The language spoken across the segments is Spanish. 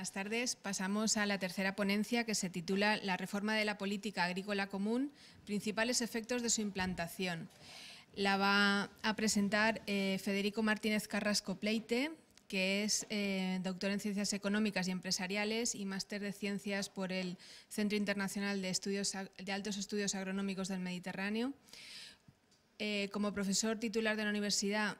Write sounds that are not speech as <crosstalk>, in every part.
buenas tardes. Pasamos a la tercera ponencia que se titula La reforma de la política agrícola común, principales efectos de su implantación. La va a presentar eh, Federico Martínez Carrasco Pleite, que es eh, doctor en Ciencias Económicas y Empresariales y máster de Ciencias por el Centro Internacional de, Estudios, de Altos Estudios Agronómicos del Mediterráneo. Eh, como profesor titular de la Universidad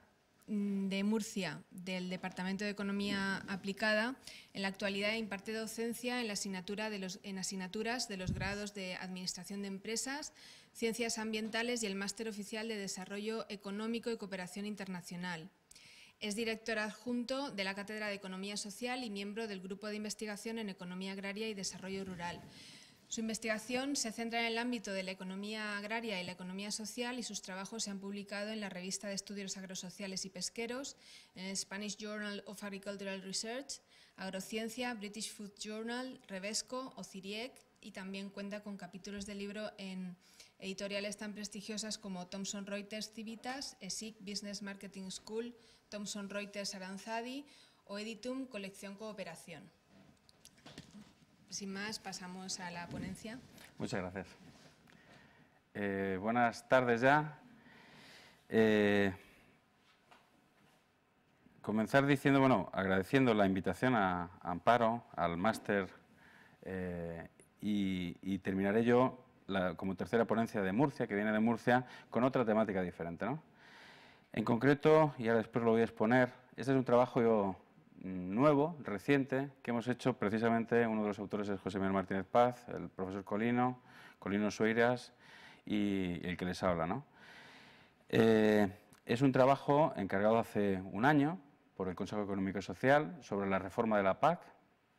Mm, de Murcia del Departamento de Economía Aplicada. En la actualidad imparte docencia en, la de los, en asignaturas de los grados de Administración de Empresas, Ciencias Ambientales y el Máster Oficial de Desarrollo Económico y Cooperación Internacional. Es director adjunto de la Cátedra de Economía Social y miembro del Grupo de Investigación en Economía Agraria y Desarrollo Rural. Su investigación se centra en el ámbito de la economía agraria y la economía social y sus trabajos se han publicado en la revista de estudios agrosociales y pesqueros, en el Spanish Journal of Agricultural Research, Agrociencia, British Food Journal, Revesco, Ciriec y también cuenta con capítulos de libro en editoriales tan prestigiosas como Thomson Reuters Civitas, ESIC Business Marketing School, Thomson Reuters Aranzadi o Editum Colección Cooperación. Sin más, pasamos a la ponencia. Muchas gracias. Eh, buenas tardes ya. Eh, comenzar diciendo, bueno, agradeciendo la invitación a Amparo, al máster, eh, y, terminaré yo como tercera ponencia de Murcia, que viene de Murcia, con otra temática diferente. En concreto, y ahora después lo voy a exponer, este es un trabajo yo nuevo, reciente, que hemos hecho precisamente, uno de los autores es José Miguel Martínez Paz, el profesor Colino, Colino Sueiras y el que les habla. ¿no? Eh, es un trabajo encargado hace un año por el Consejo Económico y Social sobre la reforma de la PAC,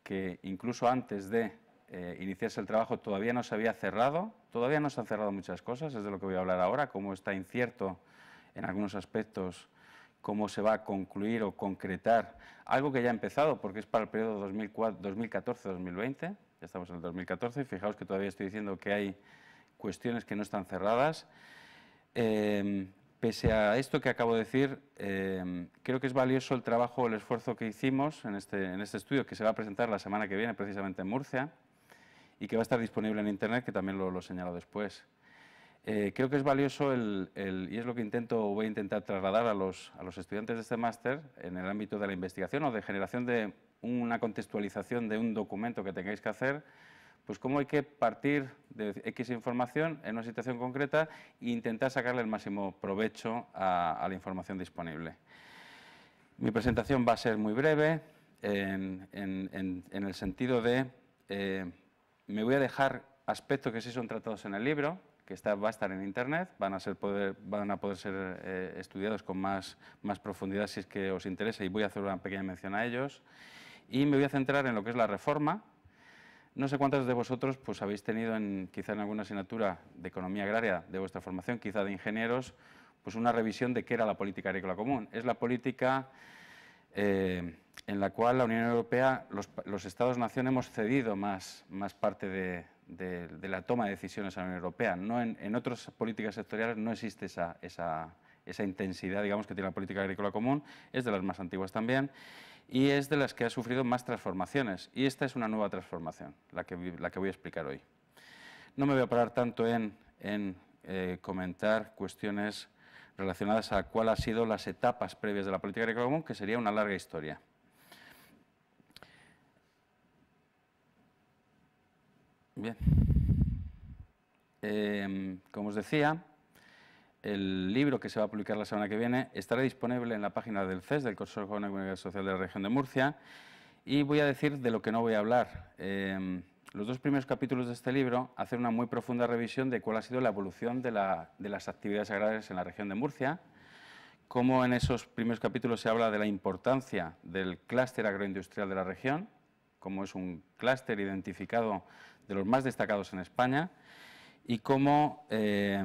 que incluso antes de eh, iniciarse el trabajo todavía no se había cerrado, todavía no se han cerrado muchas cosas, es de lo que voy a hablar ahora, cómo está incierto en algunos aspectos cómo se va a concluir o concretar algo que ya ha empezado, porque es para el periodo 2014-2020, ya estamos en el 2014, y fijaos que todavía estoy diciendo que hay cuestiones que no están cerradas. Eh, pese a esto que acabo de decir, eh, creo que es valioso el trabajo, el esfuerzo que hicimos este, en este, estudio, que se va a presentar la semana que viene precisamente en Murcia, y que va a estar disponible en Internet, que también lo, lo señalo después. Eh, creo que es valioso y es lo que intento voy a intentar trasladar a los, estudiantes de este máster en el ámbito de la investigación o de generación de una contextualización de un documento que tengáis que hacer, pues cómo hay que partir de X información en una situación concreta e intentar sacarle el máximo provecho a, la información disponible. Mi presentación va a ser muy breve en, el sentido de eh, me voy a dejar aspectos que sí son tratados en el libro, que está, va a estar en Internet, van a, ser poder, van a poder ser eh, estudiados con más, más profundidad si es que os interesa y voy a hacer una pequeña mención a ellos. Y me voy a centrar en lo que es la reforma. No sé cuántos de vosotros pues, habéis tenido en, quizá en alguna asignatura de economía agraria de vuestra formación, quizá de ingenieros, pues una revisión de qué era la política agrícola común. Es la política eh, en la cual la Unión Europea, los, los Estados-nación hemos cedido más, más parte de, de, la toma de decisiones en la Unión Europea. No en, otras políticas sectoriales no existe esa, intensidad, digamos, que tiene la política agrícola común, es de las más antiguas también y es de las que ha sufrido más transformaciones. Y esta es una nueva transformación, la que, voy a explicar hoy. No me voy a parar tanto en, eh, comentar cuestiones relacionadas a cuáles han sido las etapas previas de la política agrícola común, que sería una larga historia. Bien. Em, como os decía, el libro que se va a publicar la semana que viene estará disponible en la página del CES, del Consejo Económico Social de la Región de Murcia, y voy a decir de lo que no voy a hablar. Em, los dos primeros capítulos de este libro hacen una muy profunda revisión de cuál ha sido la evolución de, de las actividades agrarias en la región de Murcia, cómo en esos primeros capítulos se habla de la importancia del clúster agroindustrial de la región, cómo es un clúster identificado de los más destacados en España, y cómo eh,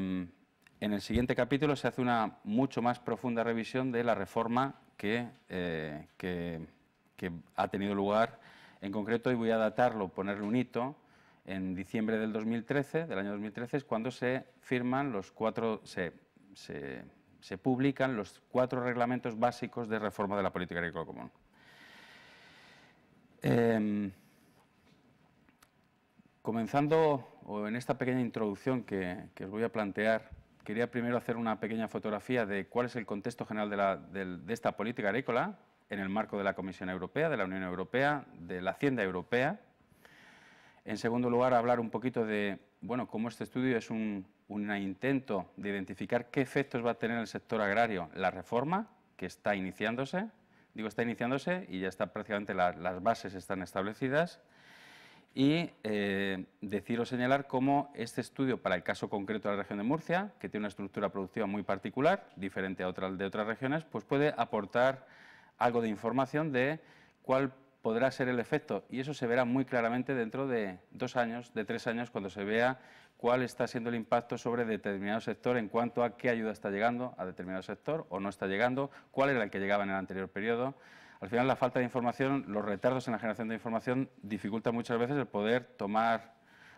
en el siguiente capítulo se hace una mucho más profunda revisión de la reforma eh, que, ha tenido lugar en concreto, y voy a datarlo, ponerle un hito, en diciembre del 2013, del año 2013, cuando se firman los cuatro, se, publican los cuatro reglamentos básicos de reforma de la política agrícola común. Eh, Comenzando en esta pequeña introducción que, os voy a plantear, quería primero hacer una pequeña fotografía de cuál es el contexto general de, esta política agrícola en el marco de la Comisión Europea, de la Unión Europea, de la Hacienda Europea. En segundo lugar, hablar un poquito de bueno, cómo este estudio es un, intento de identificar qué efectos va a tener en el sector agrario la reforma que está iniciándose. Digo, está iniciándose y ya está prácticamente las bases están establecidas y eh, decir o señalar cómo este estudio para el caso concreto de la región de Murcia, que tiene una estructura productiva muy particular, diferente a otras de otras regiones, pues puede aportar algo de información de cuál podrá ser el efecto y eso se verá muy claramente dentro de dos años, de tres años, cuando se vea cuál está siendo el impacto sobre determinado sector en cuanto a qué ayuda está llegando a determinado sector o no está llegando, cuál era el que llegaba en el anterior periodo. Al final, la falta de información, los retardos en la generación de información dificultan muchas veces el poder tomar,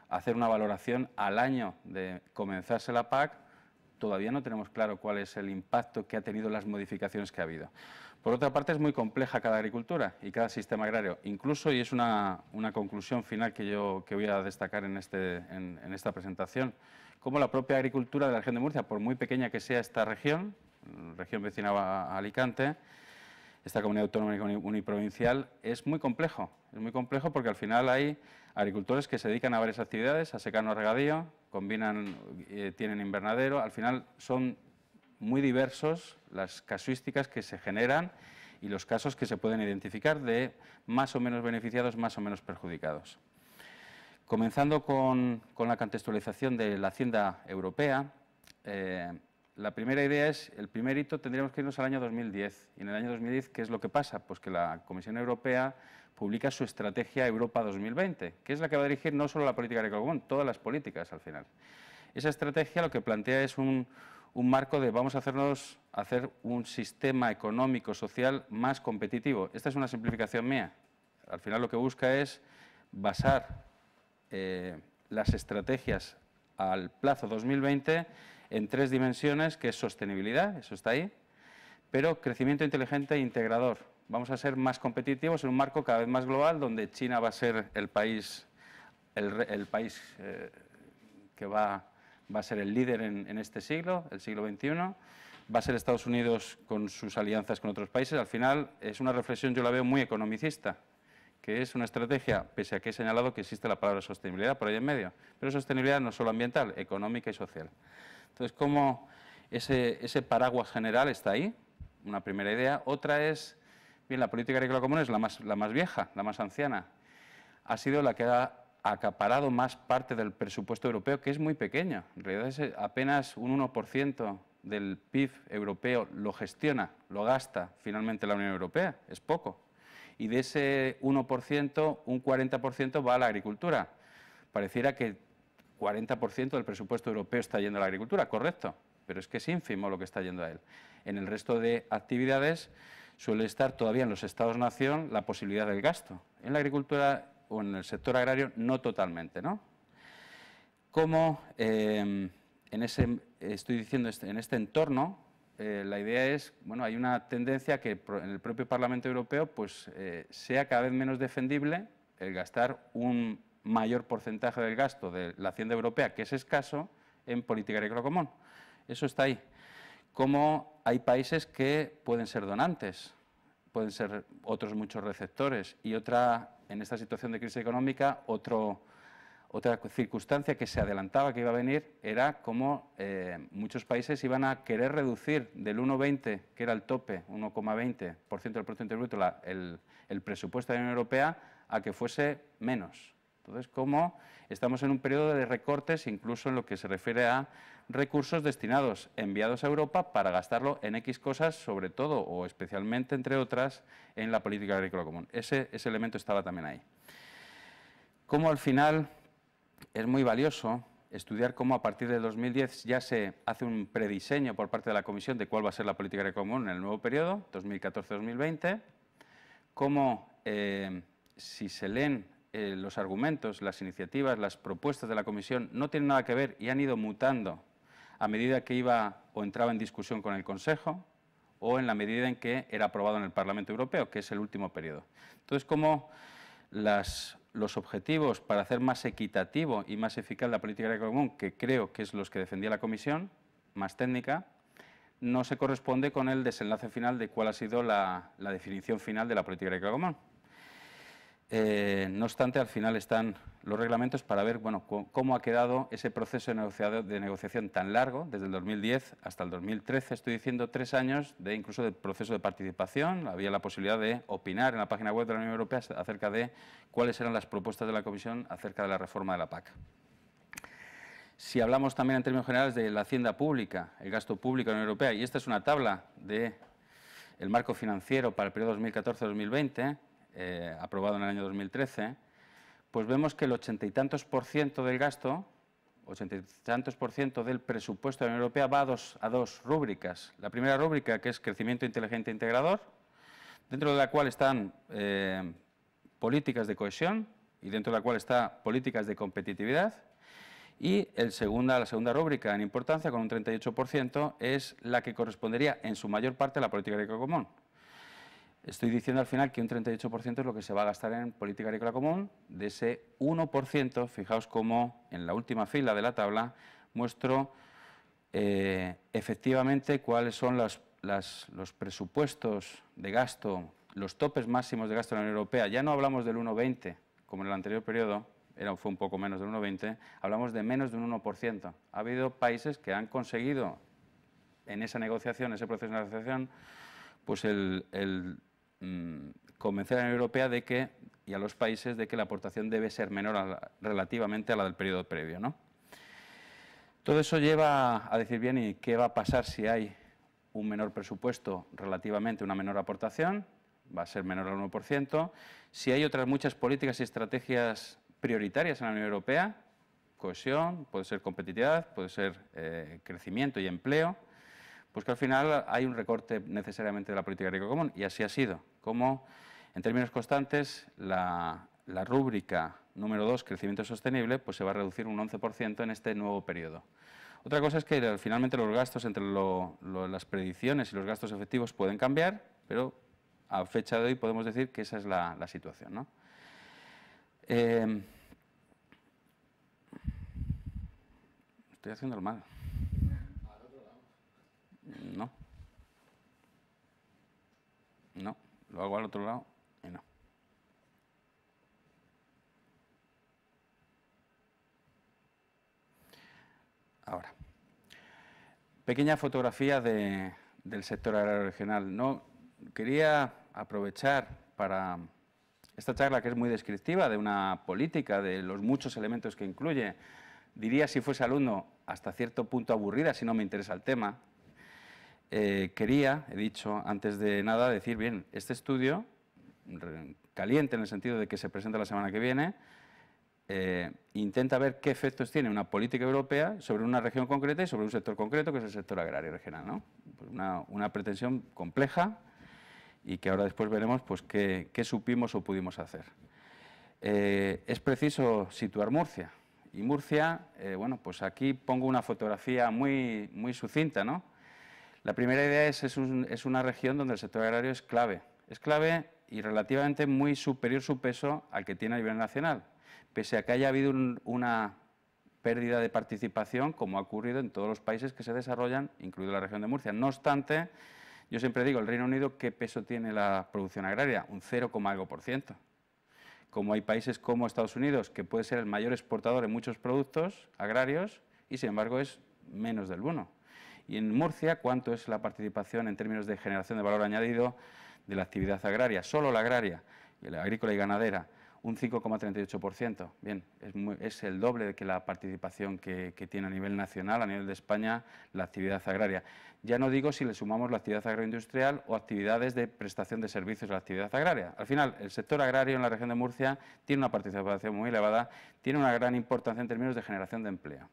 hacer una valoración al año de comenzarse la PAC. Todavía no tenemos claro cuál es el impacto que ha tenido las modificaciones que ha habido. Por otra parte, es muy compleja cada agricultura y cada sistema agrario. Incluso, y es una, conclusión final que yo que voy a destacar este, en esta presentación, como la propia agricultura de la región de Murcia, por muy pequeña que sea esta región, región vecina a Alicante, esta comunidad autónoma uniprovincial es muy complejo. Es muy complejo porque al final hay agricultores que se dedican a varias actividades, a secano a regadío, combinan, eh, tienen invernadero. Al final son muy diversos las casuísticas que se generan y los casos que se pueden identificar de más o menos beneficiados, más o menos perjudicados. Comenzando con, la contextualización de la hacienda europea, eh, la primera idea es, el primer hito tendríamos que irnos al año 2010. Y en el año 2010, ¿qué es lo que pasa? Pues que la Comisión Europea publica su estrategia Europa 2020, que es la que va a dirigir no solo la política agrícola común, todas las políticas al final. Esa estrategia lo que plantea es un, marco de vamos a hacernos hacer un sistema económico social más competitivo. Esta es una simplificación mía. Al final lo que busca es basar eh, las estrategias al plazo 2020 en tres dimensiones, que es sostenibilidad, eso está ahí, pero crecimiento inteligente e integrador. Vamos a ser más competitivos en un marco cada vez más global, donde China va a ser el país, el, país eh, que va, a ser el líder en, en este siglo, el siglo XXI va a ser Estados Unidos con sus alianzas con otros países, al final es una reflexión, yo la veo muy economicista, que es una estrategia, pese a que he señalado que existe la palabra sostenibilidad por ahí en medio, pero sostenibilidad no solo ambiental, económica y social. Entonces, ¿cómo ese, paraguas general está ahí? Una primera idea. Otra es, bien, la política agrícola común es la más, vieja, la más anciana. Ha sido la que ha acaparado más parte del presupuesto europeo, que es muy pequeño. En realidad es eh, apenas un 1% del PIB europeo lo gestiona, lo gasta finalmente la Unión Europea, es poco. Y de ese 1%, un 40% va a la agricultura. Pareciera que 40% del presupuesto europeo está yendo a la agricultura, correcto, pero es que es ínfimo lo que está yendo a él. En el resto de actividades suele estar todavía en los estados-nación la posibilidad del gasto. En la agricultura o en el sector agrario no totalmente, ¿no? Como eh, en ese, estoy diciendo, este, en este entorno, eh, la idea es, bueno, hay una tendencia que en el propio Parlamento Europeo pues eh, sea cada vez menos defendible el gastar un mayor porcentaje del gasto de la hacienda europea, que es escaso, en política agrícola común. Eso está ahí. Como hay países que pueden ser donantes, pueden ser otros muchos receptores y otra, en esta situación de crisis económica, otra circunstancia que se adelantaba que iba a venir era cómo eh, muchos países iban a querer reducir del 1,20, que era el tope, 1,20% del Producto Bruto, el presupuesto de la Unión Europea, a que fuese menos. Entonces, cómo estamos en un periodo de recortes, incluso en lo que se refiere a recursos destinados, enviados a Europa para gastarlo en X cosas, sobre todo o especialmente, entre otras, en la política agrícola común. Ese, elemento estaba también ahí. Como al final es muy valioso estudiar cómo a partir de 2010 ya se hace un prediseño por parte de la Comisión de cuál va a ser la política agrícola común en el nuevo periodo, 2014-2020, cómo eh, si se leen eh, los argumentos, las iniciativas, las propuestas de la Comisión no tienen nada que ver y han ido mutando a medida que iba o entraba en discusión con el Consejo o en la medida en que era aprobado en el Parlamento Europeo, que es el último periodo. Entonces, como los objetivos para hacer más equitativo y más eficaz la política agrícola común, que creo que es los que defendía la Comisión, más técnica, no se corresponde con el desenlace final de cuál ha sido la, definición final de la política agrícola común. Eh, no obstante, al final están los reglamentos para ver bueno, cómo ha quedado ese proceso de, negociación tan largo, desde el 2010 hasta el 2013, estoy diciendo tres años de incluso del proceso de participación, había la posibilidad de opinar en la página web de la Unión Europea acerca de cuáles eran las propuestas de la Comisión acerca de la reforma de la PAC. Si hablamos también en términos generales de la hacienda pública, el gasto público en la Unión Europea, y esta es una tabla del marco financiero para el periodo 2014-2020, eh, aprobado en el año 2013, pues vemos que el ochenta y tantos por ciento del gasto, ochenta y tantos por ciento del presupuesto de la Unión Europea va a dos, a dos rúbricas. La primera rúbrica, que es crecimiento inteligente e integrador, dentro de la cual están eh, políticas de cohesión y dentro de la cual está políticas de competitividad. Y el la segunda rúbrica en importancia, con un 38%, es la que correspondería en su mayor parte a la política agrícola común, Estoy diciendo al final que un 38% es lo que se va a gastar en política agrícola común. De ese 1%, fijaos cómo en la última fila de la tabla muestro eh, efectivamente cuáles son las, los presupuestos de gasto, los topes máximos de gasto en la Unión Europea. Ya no hablamos del 1,20 como en el anterior periodo, era, fue un poco menos del 1,20, hablamos de menos de un 1%. Ha habido países que han conseguido en esa negociación, ese proceso de negociación, pues el Mm, convencer a la Unión Europea de que, y a los países de que la aportación debe ser menor relativamente a la del periodo previo. Todo eso lleva a decir, bien, ¿y qué va a pasar si hay un menor presupuesto relativamente, una menor aportación? Va a ser menor al 1%. Si hay otras muchas políticas y estrategias prioritarias en la Unión Europea, cohesión, puede ser competitividad, puede ser eh, crecimiento y empleo, pues que al final hay un recorte necesariamente de la política agrícola común y así ha sido. Como en términos constantes la, rúbrica número 2, crecimiento sostenible, pues se va a reducir un 11% en este nuevo periodo. Otra cosa es que eh, finalmente los gastos entre las predicciones y los gastos efectivos pueden cambiar, pero a fecha de hoy podemos decir que esa es la, situación. Eh, estoy haciendo el mal. No. No. Lo hago al otro lado y no. Ahora. pequeña fotografía de, del sector agrario regional. No, quería aprovechar para esta charla que es muy descriptiva de una política, de los muchos elementos que incluye, diría si fuese alumno, hasta cierto punto aburrida si no me interesa el tema, eh, quería, he dicho antes de nada, decir, bien, este estudio, caliente en el sentido de que se presenta la semana que viene, eh, intenta ver qué efectos tiene una política europea sobre una región concreta y sobre un sector concreto, que es el sector agrario regional. ¿no? Pues una, pretensión compleja y que ahora después veremos pues, qué, supimos o pudimos hacer. Eh, es preciso situar Murcia. Y Murcia, bueno, pues aquí pongo una fotografía muy, muy sucinta, ¿no? La primera idea es, que es una región donde el sector agrario es clave. Es clave y relativamente muy superior su peso al que tiene a nivel nacional, pese a que haya habido una pérdida de participación como ha ocurrido en todos los países que se desarrollan, incluido la región de Murcia. No obstante, yo siempre digo, el Reino Unido, ¿qué peso tiene la producción agraria? Un 0, algo por ciento. Como hay países como Estados Unidos, que puede ser el mayor exportador de muchos productos agrarios, y sin embargo es menos del 1 y en Murcia cuánto es la participación en términos de generación de valor añadido de la actividad agraria, solo la agraria, la agrícola y ganadera, un 5,38%. Bien, es, el doble de que la participación que, tiene a nivel nacional, a nivel de España, la actividad agraria. Ya no digo si le sumamos la actividad agroindustrial o actividades de prestación de servicios a la actividad agraria. Al final, el sector agrario en la región de Murcia tiene una participación muy elevada, tiene una gran importancia en términos de generación de empleo.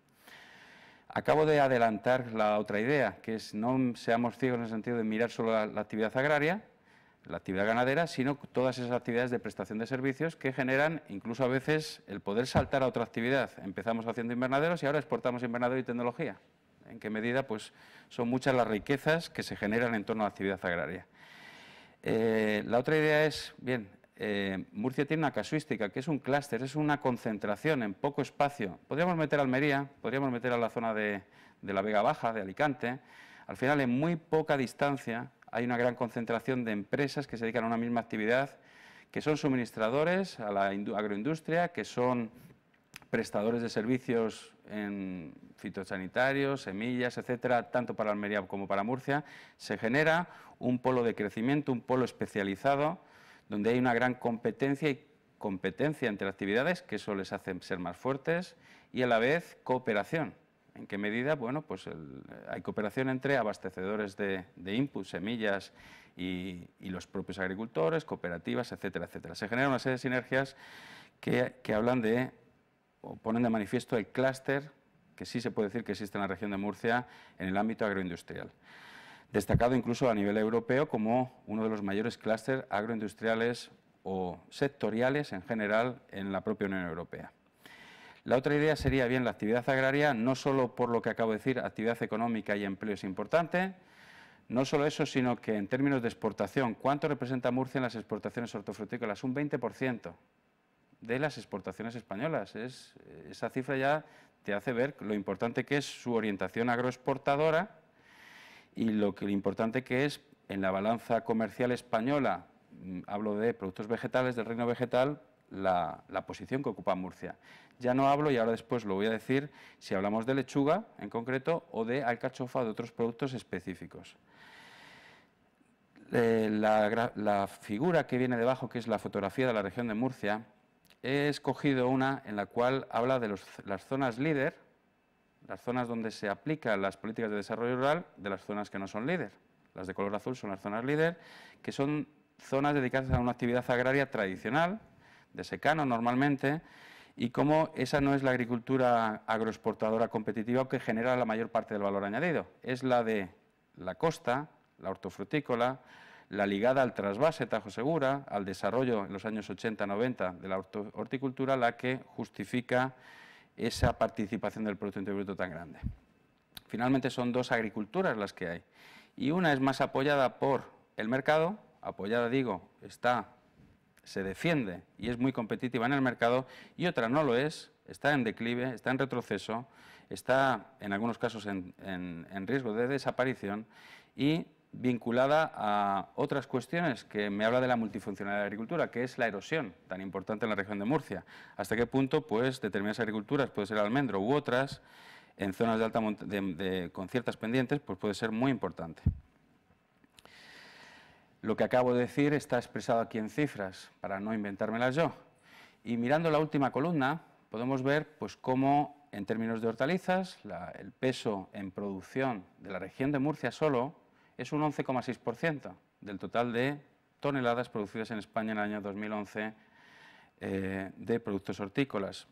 Acabo de adelantar la otra idea, que es no seamos ciegos en el sentido de mirar solo la, actividad agraria, la actividad ganadera, sino todas esas actividades de prestación de servicios que generan incluso a veces el poder saltar a otra actividad. Empezamos haciendo invernaderos y ahora exportamos invernadero y tecnología. En qué medida, pues son muchas las riquezas que se generan en torno a la actividad agraria. Eh, la otra idea es, bien, eh, Murcia tiene una casuística, que es un clúster, es una concentración en poco espacio. Podríamos meter a Almería, podríamos meter a la zona de, de la Vega Baja, de Alicante. Al final, en muy poca distancia, hay una gran concentración de empresas que se dedican a una misma actividad, que son suministradores a la agroindustria, que son prestadores de servicios en fitosanitarios, semillas, etcétera, tanto para Almería como para Murcia, se genera un polo de crecimiento, un polo especializado donde hay una gran competencia y competencia entre actividades, que eso les hace ser más fuertes, y a la vez cooperación. ¿En qué medida? Bueno, pues hay cooperación entre abastecedores de, inputs, semillas y, los propios agricultores, cooperativas, etcétera, etcétera. Se generan una serie de sinergias que, que hablan de, o ponen de manifiesto el clúster que sí se puede decir que existe en la región de Murcia en el ámbito agroindustrial destacado incluso a nivel europeo como uno de los mayores clústeres agroindustriales o sectoriales en general en la propia Unión Europea. La otra idea sería bien la actividad agraria, no solo por lo que acabo de decir, actividad económica y empleo es importante, no solo eso, sino que en términos de exportación, ¿cuánto representa Murcia en las exportaciones hortofrutícolas? Un 20% de las exportaciones españolas. esa cifra ya te hace ver lo importante que es su orientación agroexportadora y lo, que, lo importante que es en la balanza comercial española, mm, hablo de productos vegetales, del reino vegetal, la, posición que ocupa Murcia. Ya no hablo, y ahora después lo voy a decir, si hablamos de lechuga en concreto o de alcachofa o de otros productos específicos. Eh, la, figura que viene debajo, que es la fotografía de la región de Murcia, he escogido una en la cual habla de las zonas líder las zonas donde se aplican las políticas de desarrollo rural de las zonas que no son líder. Las de color azul son las zonas líder, que son zonas dedicadas a una actividad agraria tradicional, de secano normalmente, y como esa no es la agricultura agroexportadora competitiva que genera la mayor parte del valor añadido. Es la de la costa, la hortofrutícola, la ligada al trasvase Tajo Segura, al desarrollo en los años 80-90 de la horticultura, la que justifica esa participación del Producto Interior Bruto tan grande. Finalmente son dos agriculturas las que hay y una es más apoyada por el mercado, apoyada digo, está se defiende y es muy competitiva en el mercado y otra no lo es, está en declive, está en retroceso, está en algunos casos en, riesgo de desaparición y vinculada a otras cuestiones que me habla de la multifuncionalidad de la agricultura, que es la erosión, tan importante en la región de Murcia. ¿Hasta qué punto pues, determinadas agriculturas, puede ser almendro u otras, en zonas de alta con ciertas pendientes, pues puede ser muy importante? Lo que acabo de decir está expresado aquí en cifras, para no inventármelas yo. Y mirando la última columna, podemos ver pues, cómo, en términos de hortalizas, el peso en producción de la región de Murcia solo es un 11,6% del total de toneladas producidas en España en el año 2011 eh, de productos hortícolas.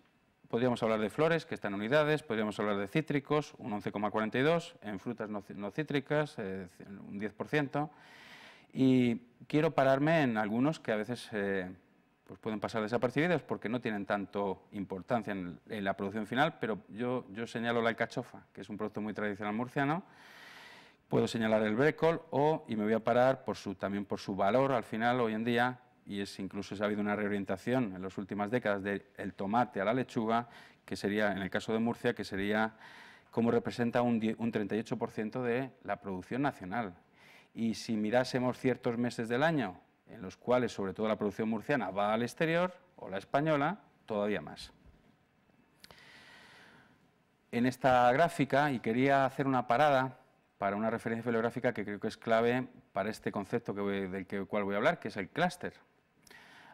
Podríamos hablar de flores, que están en unidades, podríamos hablar de cítricos, un 11,42, en frutas no, cítricas, eh, un 10%. Y quiero pararme en algunos que a veces eh, pues pueden pasar desapercibidos porque no tienen tanto importancia en, la producción final, pero yo, yo señalo la alcachofa, que es un producto muy tradicional murciano, Puedo señalar el brécol o, y me voy a parar por su, también por su valor al final hoy en día, y es incluso ha habido una reorientación en las últimas décadas del tomate a la lechuga, que sería, en el caso de Murcia, que sería como representa un, un 38% de la producción nacional. Y si mirásemos ciertos meses del año, en los cuales sobre todo la producción murciana va al exterior, o la española, todavía más. En esta gráfica, y quería hacer una parada para una referencia bibliográfica que creo que es clave para este concepto que del cual voy a hablar, que es el clúster.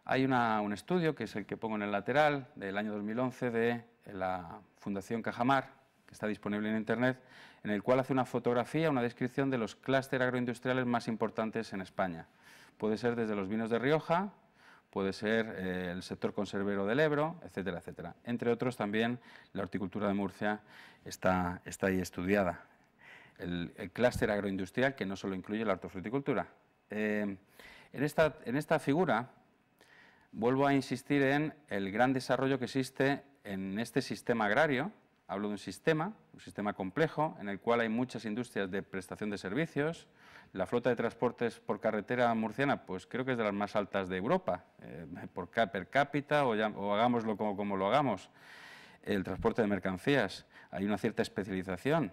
Hay un estudio, que es el que pongo en el lateral, del año 2011, de la Fundación Cajamar, que está disponible en Internet, en el cual hace una fotografía, una descripción de los clústeres agroindustriales más importantes en España. Puede ser desde los vinos de Rioja, puede ser eh, el sector conservero del Ebro, etcétera, etcétera. Entre otros también la horticultura de Murcia está, está ahí estudiada el, clúster agroindustrial, que no solo incluye la hortofruticultura. Em, en, esta, en esta figura vuelvo a insistir en el gran desarrollo que existe en este sistema agrario. Hablo de un sistema, un sistema complejo, en el cual hay muchas industrias de prestación de servicios. La flota de transportes por carretera murciana, pues creo que es de las más altas de Europa, eh, por per cápita o, hagámoslo como, como lo hagamos. El transporte de mercancías, hay una cierta especialización,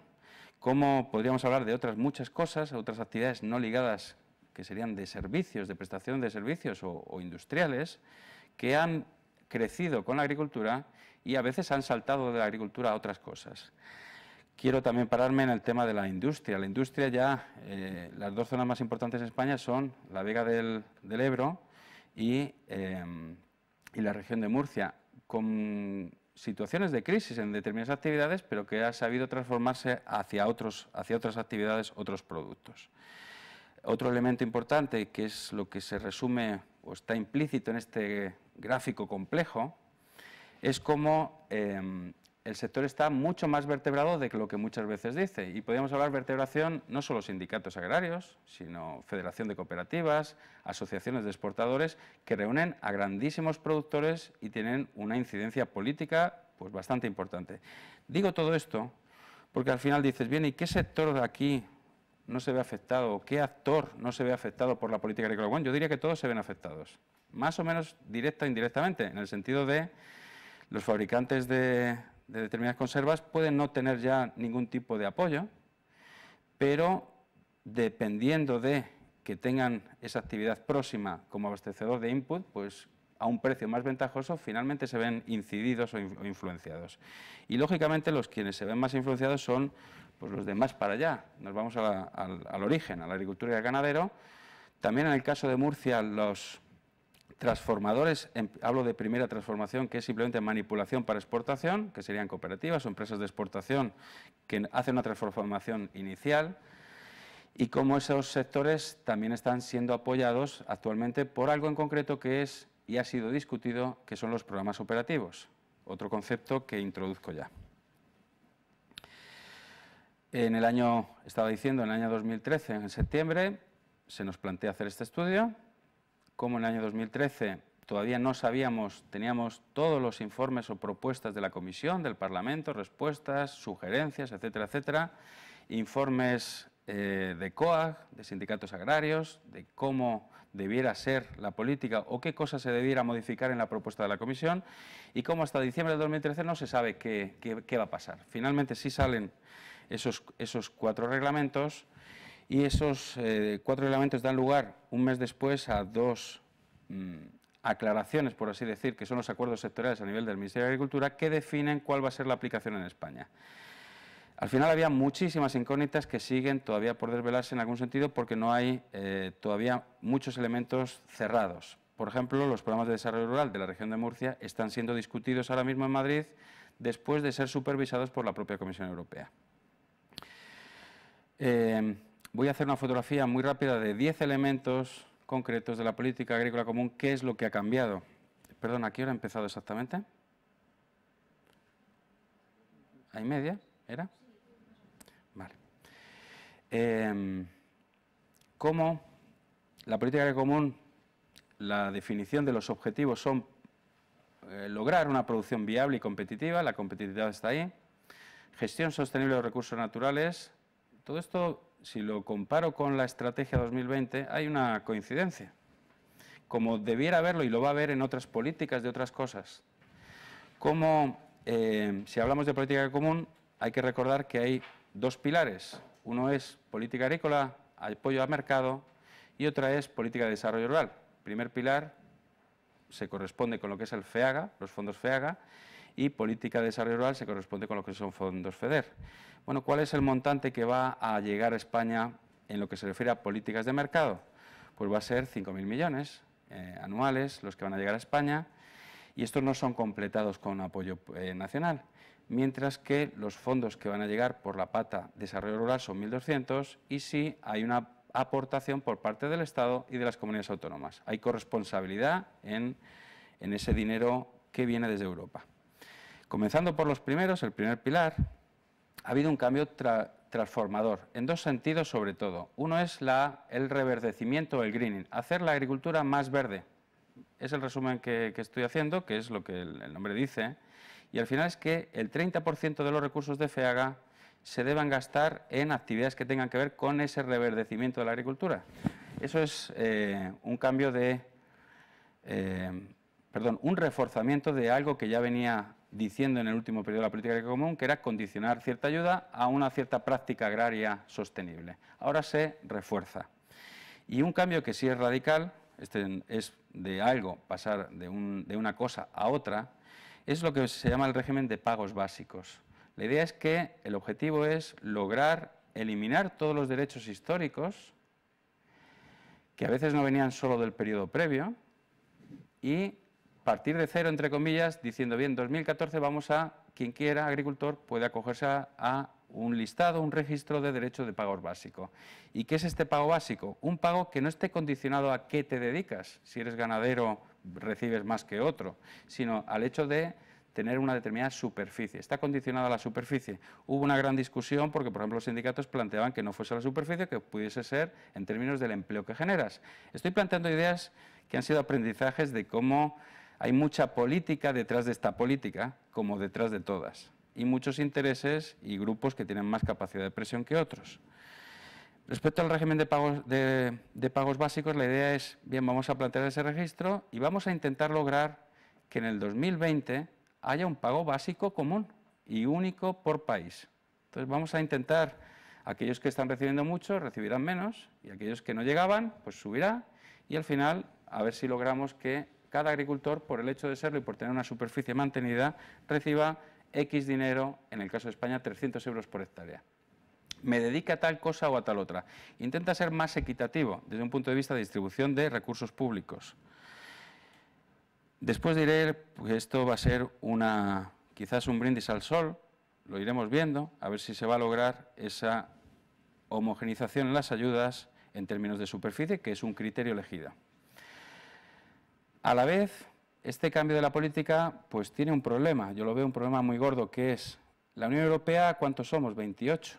como podríamos hablar de otras muchas cosas, otras actividades no ligadas que serían de servicios, de prestación de servicios o, industriales, que han crecido con la agricultura y a veces han saltado de la agricultura a otras cosas. Quiero también pararme en el tema de la industria. La industria ya, eh, las dos zonas más importantes en España son la Vega del, Ebro y, eh, y la región de Murcia, con situaciones de crisis en determinadas actividades, pero que ha sabido transformarse hacia, otros, hacia otras actividades, otros productos. Otro elemento importante, que es lo que se resume o está implícito en este gráfico complejo, es cómo em, el sector está mucho más vertebrado de lo que muchas veces dice. Y podríamos hablar de vertebración no solo sindicatos agrarios, sino federación de cooperativas, asociaciones de exportadores, que reúnen a grandísimos productores y tienen una incidencia política pues, bastante importante. Digo todo esto porque al final dices, bien, ¿y qué sector de aquí no se ve afectado? ¿Qué actor no se ve afectado por la política agrícola? Bueno, yo diría que todos se ven afectados, más o menos directa e indirectamente, en el sentido de los fabricantes de, de determinadas conservas pueden no tener ya ningún tipo de apoyo, pero dependiendo de que tengan esa actividad próxima como abastecedor de input, pues a un precio más ventajoso, finalmente se ven incididos o, influenciados. Y lógicamente los quienes se ven más influenciados son pues, los de más para allá. Nos vamos al, al, origen, a la agricultura y al ganadero. También en el caso de Murcia, los transformadores, em, hablo de primera transformación, que es simplemente manipulación para exportación, que serían cooperativas o empresas de exportación que hacen una transformación inicial, y cómo esos sectores también están siendo apoyados actualmente por algo en concreto que es y ha sido discutido, que son los programas operativos, otro concepto que introduzco ya. En el año, estaba diciendo, en el año 2013, en septiembre, se nos plantea hacer este estudio, como en el año 2013 todavía no sabíamos, teníamos todos los informes o propuestas de la Comisión, del Parlamento, respuestas, sugerencias, etcétera, etcétera, informes eh, de COAG, de sindicatos agrarios, de cómo debiera ser la política o qué cosas se debiera modificar en la propuesta de la Comisión y como hasta diciembre de 2013 no se sabe qué, va a pasar. Finalmente sí salen esos, esos cuatro reglamentos y esos eh, cuatro elementos dan lugar un mes después a dos mm, aclaraciones, por así decir, que son los acuerdos sectoriales a nivel del Ministerio de Agricultura, que definen cuál va a ser la aplicación en España. Al final había muchísimas incógnitas que siguen todavía por desvelarse en algún sentido porque no hay eh, todavía muchos elementos cerrados. Por ejemplo, los programas de desarrollo rural de la región de Murcia están siendo discutidos ahora mismo en Madrid después de ser supervisados por la propia Comisión Europea. Eh, voy a hacer una fotografía muy rápida de 10 elementos concretos de la política agrícola común, qué es lo que ha cambiado. Perdón, ¿a qué hora ha empezado exactamente? ¿A media? ¿Era? Vale. Em, ¿Cómo la política agrícola común, la definición de los objetivos son eh, lograr una producción viable y competitiva, la competitividad está ahí, gestión sostenible de los recursos naturales, todo esto si lo comparo con la estrategia 2020, hay una coincidencia, como debiera haberlo y lo va a haber en otras políticas de otras cosas. Como eh, si hablamos de política común, hay que recordar que hay dos pilares. Uno es política agrícola, apoyo al mercado, y otra es política de desarrollo rural. El primer pilar se corresponde con lo que es el FEAGA, los fondos FEAGA, y política de desarrollo rural se corresponde con lo que son fondos FEDER. Bueno, ¿cuál es el montante que va a llegar a España en lo que se refiere a políticas de mercado? Pues va a ser 5.000 millones eh, anuales los que van a llegar a España y estos no son completados con apoyo eh, nacional, mientras que los fondos que van a llegar por la pata desarrollo rural son 1.200 y sí hay una aportación por parte del Estado y de las comunidades autónomas. Hay corresponsabilidad en ese dinero que viene desde Europa. Comenzando por los primeros, el primer pilar, ha habido un cambio transformador, en dos sentidos sobre todo. Uno es el reverdecimiento, el greening, hacer la agricultura más verde. Es el resumen que, estoy haciendo, que es lo que el, nombre dice. Y al final es que el 30% de los recursos de FEAGA se deban gastar en actividades que tengan que ver con ese reverdecimiento de la agricultura. Eso es eh, un cambio de, eh, perdón, un reforzamiento de algo que ya venía diciendo en el último periodo de la política agrícola común que era condicionar cierta ayuda a una cierta práctica agraria sostenible. Ahora se refuerza. Y un cambio que sí es radical, este es de algo pasar de, una cosa a otra, es lo que se llama el régimen de pagos básicos. La idea es que el objetivo es lograr eliminar todos los derechos históricos que a veces no venían solo del periodo previo y a partir de cero, entre comillas, diciendo, bien, 2014 vamos a, quien quiera, agricultor, puede acogerse a, un listado, un registro de derecho de pago básico. ¿Y qué es este pago básico? Un pago que no esté condicionado a qué te dedicas, si eres ganadero recibes más que otro, sino al hecho de tener una determinada superficie. Está condicionada a la superficie. Hubo una gran discusión porque, por ejemplo, los sindicatos planteaban que no fuese la superficie, que pudiese ser en términos del empleo que generas. Estoy planteando ideas que han sido aprendizajes de cómo hay mucha política detrás de esta política, como detrás de todas, y muchos intereses y grupos que tienen más capacidad de presión que otros. Respecto al régimen de pagos, básicos, la idea es, bien, vamos a plantear ese registro y vamos a intentar lograr que en el 2020 haya un pago básico común y único por país. Entonces vamos a intentar, aquellos que están recibiendo mucho recibirán menos y aquellos que no llegaban, pues subirá y al final a ver si logramos que cada agricultor, por el hecho de serlo y por tener una superficie mantenida, reciba X dinero, en el caso de España 300 euros por hectárea. Me dedica a tal cosa o a tal otra. Intenta ser más equitativo desde un punto de vista de distribución de recursos públicos. Después diré que esto va a ser una, quizás un brindis al sol, lo iremos viendo, a ver si se va a lograr esa homogenización en las ayudas en términos de superficie, que es un criterio elegido. A la vez, este cambio de la política pues tiene un problema, yo lo veo un problema muy gordo, que es la Unión Europea, ¿cuántos somos? 28.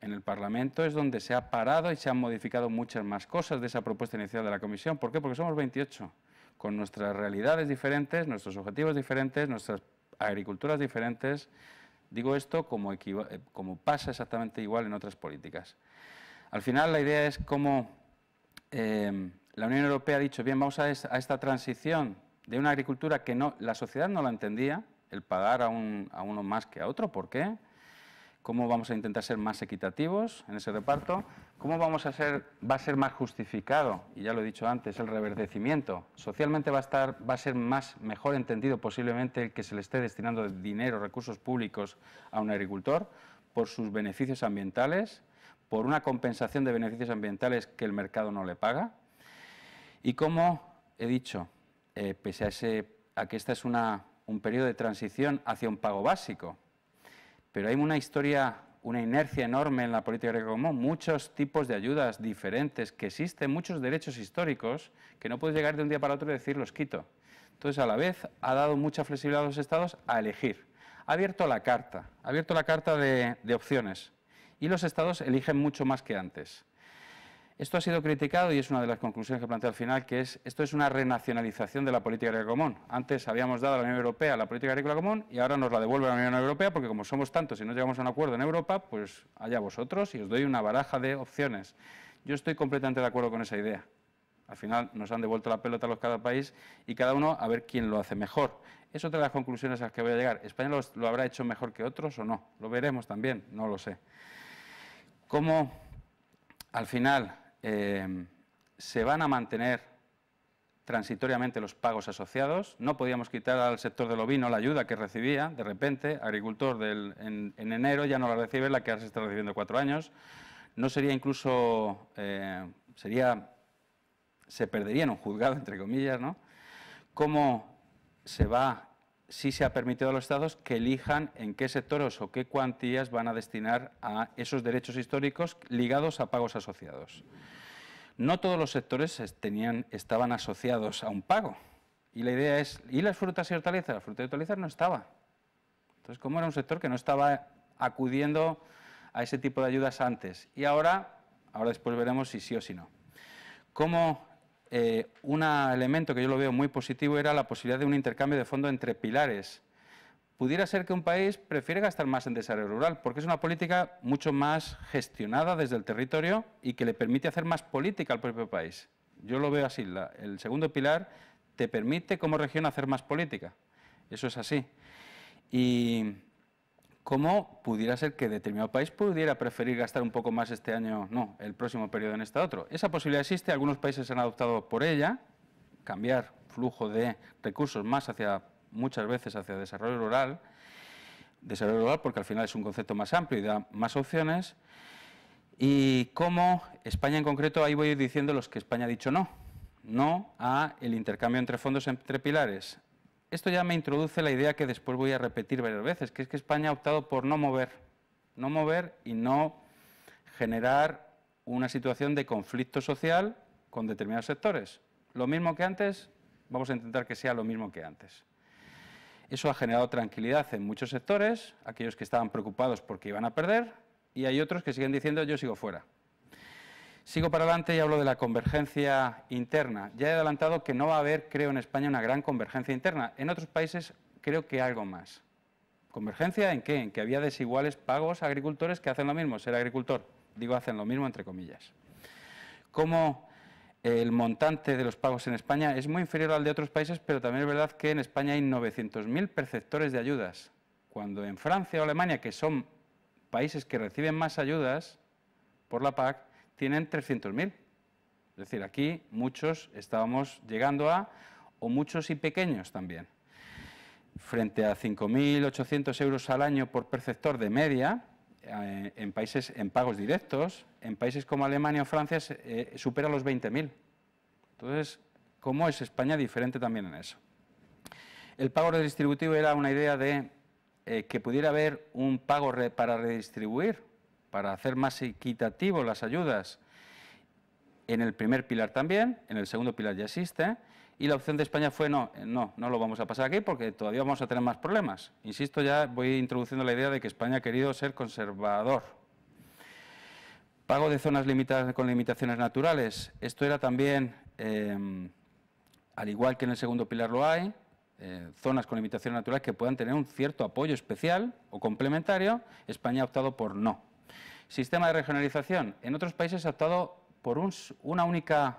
En el Parlamento es donde se ha parado y se han modificado muchas más cosas de esa propuesta inicial de la Comisión. ¿Por qué? Porque somos 28, con nuestras realidades diferentes, nuestros objetivos diferentes, nuestras agriculturas diferentes. Digo esto como, eh, como pasa exactamente igual en otras políticas. Al final la idea es cómo... Eh, la Unión Europea ha dicho, bien, vamos a, esta transición de una agricultura que no, la sociedad no la entendía, el pagar a, uno más que a otro, ¿por qué? ¿Cómo vamos a intentar ser más equitativos en ese reparto? ¿Cómo vamos a ser, va a ser más justificado? Y ya lo he dicho antes, el reverdecimiento. Socialmente va a, estar, va a ser más, mejor entendido posiblemente el que se le esté destinando dinero, recursos públicos a un agricultor por sus beneficios ambientales, por una compensación de beneficios ambientales que el mercado no le paga, y como he dicho, eh, pese a, que esta es un periodo de transición hacia un pago básico, pero hay una historia, una inercia enorme en la política agrícola común, muchos tipos de ayudas diferentes, que existen muchos derechos históricos que no puedes llegar de un día para otro y decir los quito. Entonces, a la vez, ha dado mucha flexibilidad a los estados a elegir. Ha abierto la carta, ha abierto la carta de opciones y los estados eligen mucho más que antes. Esto ha sido criticado y es una de las conclusiones que planteé al final, que es esto es una renacionalización de la política agrícola común. Antes habíamos dado a la Unión Europea la política agrícola común y ahora nos la devuelve la Unión Europea porque como somos tantos y no llegamos a un acuerdo en Europa, pues allá vosotros y os doy una baraja de opciones. Yo estoy completamente de acuerdo con esa idea. Al final nos han devuelto la pelota a los cada país y cada uno a ver quién lo hace mejor. Es otra de las conclusiones a las que voy a llegar. ¿España lo, lo habrá hecho mejor que otros o no? Lo veremos también, no lo sé. ¿Cómo al final Em, se van a mantener transitoriamente los pagos asociados. No podíamos quitar al sector del ovino la ayuda que recibía, de repente, agricultor del, en, enero ya no la recibe, la que ahora se está recibiendo cuatro años. No sería incluso, eh, sería, se perdería en un juzgado, <laughs> entre comillas, ¿no? ¿Cómo se va sí se ha permitido a los Estados que elijan en qué sectores o qué cuantías van a destinar a esos derechos históricos ligados a pagos asociados. No todos los sectores estaban asociados a un pago. Y la idea es, ¿y las frutas y hortalizas? Las frutas y hortalizas no estaba. Entonces, ¿cómo era un sector que no estaba acudiendo a ese tipo de ayudas antes? Y ahora, ahora después veremos si sí o si no. ¿Cómo eh, un elemento que yo lo veo muy positivo era la posibilidad de un intercambio de fondos entre pilares. Pudiera ser que un país prefiera gastar más en desarrollo rural, porque es una política mucho más gestionada desde el territorio y que le permite hacer más política al propio país. Yo lo veo así, el segundo pilar te permite como región hacer más política. Eso es así. Y cómo pudiera ser que determinado país pudiera preferir gastar un poco más este año, no, el próximo periodo en este otro. Esa posibilidad existe, algunos países han adoptado por ella, cambiar flujo de recursos más hacia, muchas veces hacia desarrollo rural, desarrollo rural porque al final es un concepto más amplio y da más opciones, y cómo España en concreto, ahí voy a ir diciendo los que España ha dicho no, no a el intercambio entre fondos entre pilares, esto ya me introduce la idea que después voy a repetir varias veces, que es que España ha optado por no mover, no mover y no generar una situación de conflicto social con determinados sectores. Lo mismo que antes, vamos a intentar que sea lo mismo que antes. Eso ha generado tranquilidad en muchos sectores, aquellos que estaban preocupados porque iban a perder, y hay otros que siguen diciendo yo sigo fuera. Sigo para adelante y hablo de la convergencia interna. Ya he adelantado que no va a haber, creo, en España una gran convergencia interna. En otros países creo que algo más. ¿Convergencia en qué? En que había desiguales pagos a agricultores que hacen lo mismo, ser agricultor. Digo, hacen lo mismo, entre comillas. Como el montante de los pagos en España es muy inferior al de otros países, pero también es verdad que en España hay 900.000 perceptores de ayudas, cuando en Francia o Alemania, que son países que reciben más ayudas por la PAC, tienen 300.000. Es decir, aquí muchos estábamos llegando a, o muchos y pequeños también. Frente a 5.800 euros al año por perceptor de media, eh, en países en pagos directos, en países como Alemania o Francia eh, supera los 20.000. Entonces, ¿cómo es España diferente también en eso? El pago redistributivo era una idea de eh, que pudiera haber un pago para redistribuir, para hacer más equitativo las ayudas. En el primer pilar también, en el segundo pilar ya existe, y la opción de España fue no, eh, no, no lo vamos a pasar aquí porque todavía vamos a tener más problemas. Insisto, ya voy introduciendo la idea de que España ha querido ser conservador. Pago de zonas limitadas con limitaciones naturales. Esto era también, em, al igual que en el segundo pilar lo hay, eh, zonas con limitaciones naturales que puedan tener un cierto apoyo especial o complementario. España ha optado por no sistema de regionalización. En otros países ha optado por una única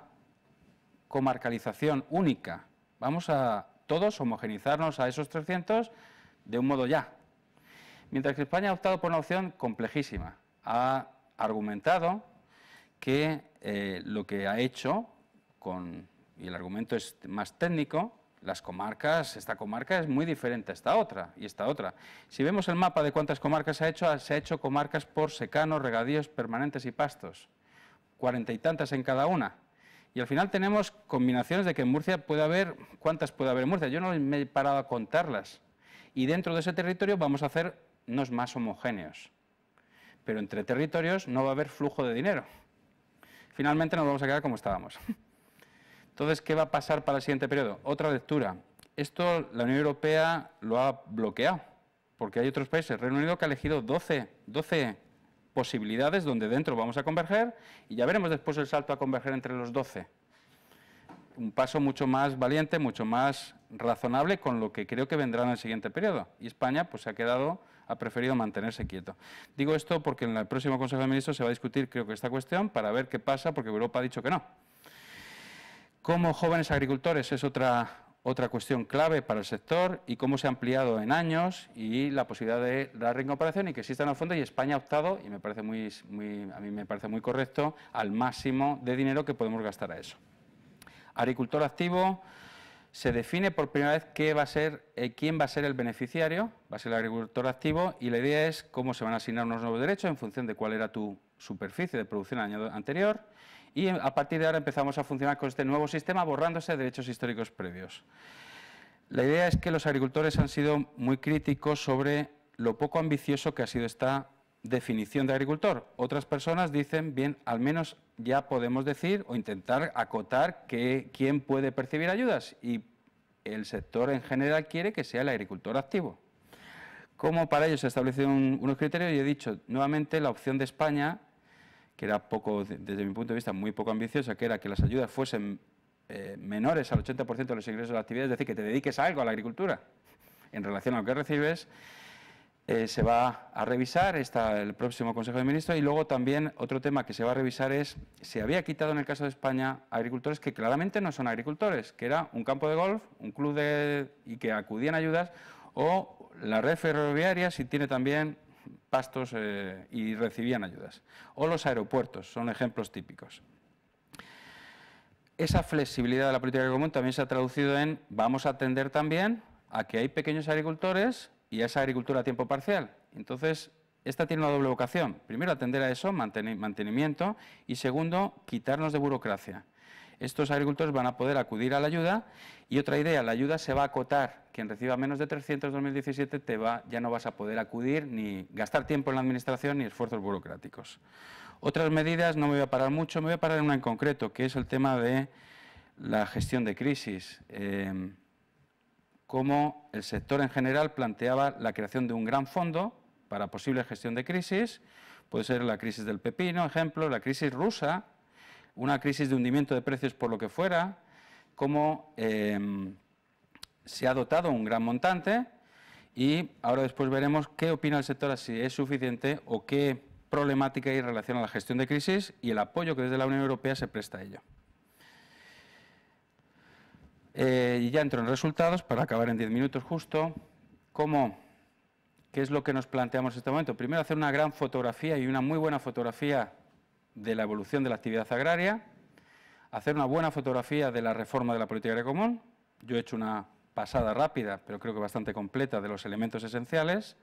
comarcalización única. Vamos a todos homogenizarnos a esos 300 de un modo ya. Mientras que España ha optado por una opción complejísima. Ha argumentado que eh, lo que ha hecho, con, y el argumento es más técnico, las comarcas, esta comarca es muy diferente a esta otra y esta otra. Si vemos el mapa de cuántas comarcas se ha hecho, se ha hecho comarcas por secanos, regadíos permanentes y pastos, cuarenta y tantas en cada una. Y al final tenemos combinaciones de que en Murcia puede haber, ¿cuántas puede haber en Murcia? Yo no me he parado a contarlas. Y dentro de ese territorio vamos a hacernos más homogéneos. Pero entre territorios no va a haber flujo de dinero. Finalmente nos vamos a quedar como estábamos. <laughs> Entonces, ¿qué va a pasar para el siguiente periodo? Otra lectura. Esto la Unión Europea lo ha bloqueado, porque hay otros países. Reino Unido que ha elegido 12, 12 posibilidades donde dentro vamos a converger y ya veremos después el salto a converger entre los 12. Un paso mucho más valiente, mucho más razonable con lo que creo que vendrá en el siguiente periodo. Y España pues ha quedado, ha preferido mantenerse quieto. Digo esto porque en el próximo Consejo de Ministros se va a discutir creo que esta cuestión para ver qué pasa porque Europa ha dicho que no. Cómo jóvenes agricultores es otra, otra cuestión clave para el sector y cómo se ha ampliado en años y la posibilidad de la reincorporación y que existan los fondo. y España ha optado, y me parece muy, muy, a mí me parece muy correcto, al máximo de dinero que podemos gastar a eso. Agricultor activo, se define por primera vez qué va a ser, eh, quién va a ser el beneficiario, va a ser el agricultor activo y la idea es cómo se van a asignar unos nuevos derechos en función de cuál era tu superficie de producción el año anterior, y a partir de ahora empezamos a funcionar con este nuevo sistema borrándose derechos históricos previos. La idea es que los agricultores han sido muy críticos sobre lo poco ambicioso que ha sido esta definición de agricultor. Otras personas dicen, bien, al menos ya podemos decir o intentar acotar que quién puede percibir ayudas y el sector en general quiere que sea el agricultor activo. Como para ello se establecen unos criterios y he dicho nuevamente la opción de España que era poco, desde mi punto de vista, muy poco ambiciosa, que era que las ayudas fuesen eh, menores al 80% de los ingresos de la actividad, es decir, que te dediques algo a la agricultura en relación a lo que recibes, eh, se va a revisar, está el próximo Consejo de Ministros, y luego también otro tema que se va a revisar es, se había quitado en el caso de España agricultores que claramente no son agricultores, que era un campo de golf, un club de, y que acudían ayudas, o la red ferroviaria si tiene también pastos eh, y recibían ayudas. O los aeropuertos, son ejemplos típicos. Esa flexibilidad de la política común también se ha traducido en vamos a atender también a que hay pequeños agricultores y a esa agricultura a tiempo parcial. Entonces, esta tiene una doble vocación. Primero, atender a eso, mantenimiento, y segundo, quitarnos de burocracia estos agricultores van a poder acudir a la ayuda y otra idea, la ayuda se va a acotar, quien reciba menos de 300 en 2017 te va, ya no vas a poder acudir ni gastar tiempo en la administración ni esfuerzos burocráticos. Otras medidas, no me voy a parar mucho, me voy a parar en una en concreto, que es el tema de la gestión de crisis. Em, cómo el sector en general planteaba la creación de un gran fondo para posible gestión de crisis, puede ser la crisis del pepino, ejemplo, la crisis rusa, una crisis de hundimiento de precios por lo que fuera, cómo em, se ha dotado un gran montante y ahora después veremos qué opina el sector, si es suficiente o qué problemática hay en relación a la gestión de crisis y el apoyo que desde la Unión Europea se presta a ello. Eh, y ya entro en resultados, para acabar en diez minutos justo, qué es lo que nos planteamos en este momento. Primero hacer una gran fotografía y una muy buena fotografía de la evolución de la actividad agraria, hacer una buena fotografía de la reforma de la política agraria común. Yo he hecho una pasada rápida, pero creo que bastante completa, de los elementos esenciales.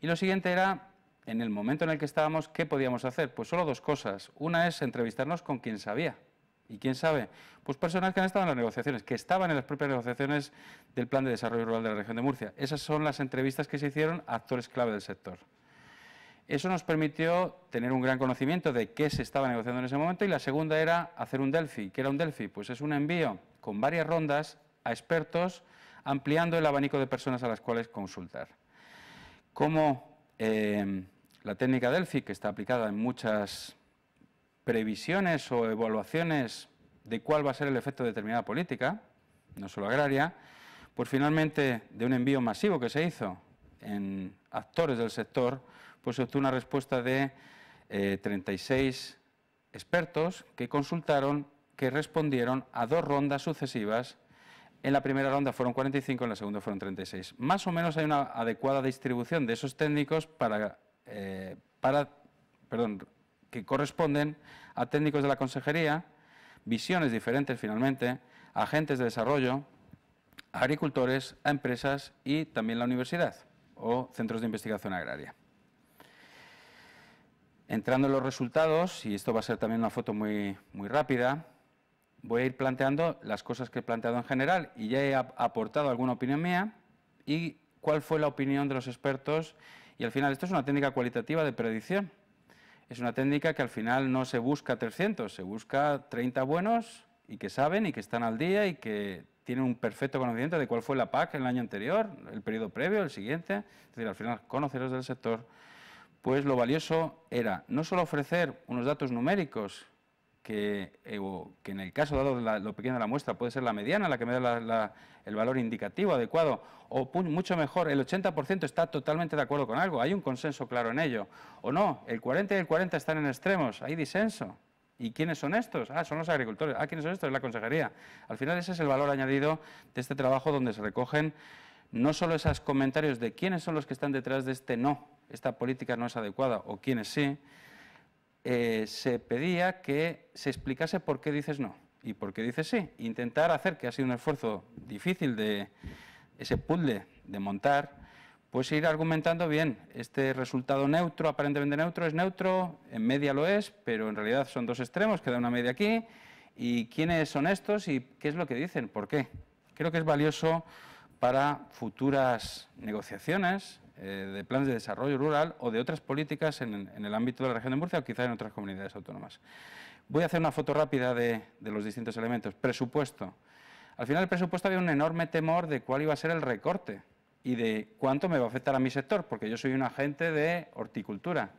Y lo siguiente era, en el momento en el que estábamos, ¿qué podíamos hacer? Pues solo dos cosas. Una es entrevistarnos con quien sabía. ¿Y quién sabe? Pues personas que han estado en las negociaciones, que estaban en las propias negociaciones del Plan de Desarrollo Rural de la Región de Murcia. Esas son las entrevistas que se hicieron a actores clave del sector. Eso nos permitió tener un gran conocimiento de qué se estaba negociando en ese momento y la segunda era hacer un Delphi. ¿Qué era un Delphi? Pues es un envío con varias rondas a expertos, ampliando el abanico de personas a las cuales consultar. Como eh, la técnica Delphi, que está aplicada en muchas previsiones o evaluaciones de cuál va a ser el efecto de determinada política, no solo agraria, pues finalmente de un envío masivo que se hizo en actores del sector, pues obtuvo una respuesta de 36 eh, expertos que consultaron, que respondieron a dos rondas sucesivas. En la primera ronda fueron 45, en la segunda fueron 36. Más o menos hay una adecuada distribución de esos técnicos eh, para, perdón, que corresponden a técnicos de la consejería, visiones diferentes finalmente, agentes de desarrollo, agricultores, a empresas y también la universidad o centros de investigación agraria. Entrando en los resultados, y esto va a ser también una foto muy, muy rápida, voy a ir planteando las cosas que he planteado en general y ya he aportado alguna opinión mía y cuál fue la opinión de los expertos. Y al final, esto es una técnica cualitativa de predicción. Es una técnica que al final no se busca 300, se busca 30 buenos y que saben y que están al día y que tienen un perfecto conocimiento de cuál fue la PAC en el año anterior, el periodo previo, el siguiente. Es decir, al final, conoceros del sector pues lo valioso era no solo ofrecer unos datos numéricos, que, eh, en el caso dado de lo pequeño de la muestra puede ser la mediana, la que me da el valor indicativo adecuado, o mucho mejor, el 80% está totalmente de acuerdo con algo, hay un consenso claro en ello, o no, el 40 y el 40 están en extremos, hay disenso. ¿Y quiénes son estos? Ah, son los agricultores. Ah, ¿quiénes son estos? Es la consejería. Al final ese es el valor añadido de este trabajo donde se recogen no solo esos comentarios de quiénes son los que están detrás de este no, esta política no es adecuada o quiénes sí, eh, se pedía que se explicase por qué dices no y por qué dices sí. Intentar hacer, que ha sido un esfuerzo difícil de ese puzzle de montar, pues ir argumentando bien, este resultado neutro, aparentemente neutro, es neutro, en media lo es, pero en realidad son dos extremos, queda una media aquí, y quiénes son estos y qué es lo que dicen, por qué. Creo que es valioso para futuras negociaciones eh, de planes de desarrollo rural o de otras políticas en, el ámbito de la región de Murcia o quizá en otras comunidades autónomas. Voy a hacer una foto rápida de, de los distintos elementos. Presupuesto. Al final del presupuesto había un enorme temor de cuál iba a ser el recorte y de cuánto me va a afectar a mi sector, porque yo soy un agente de horticultura.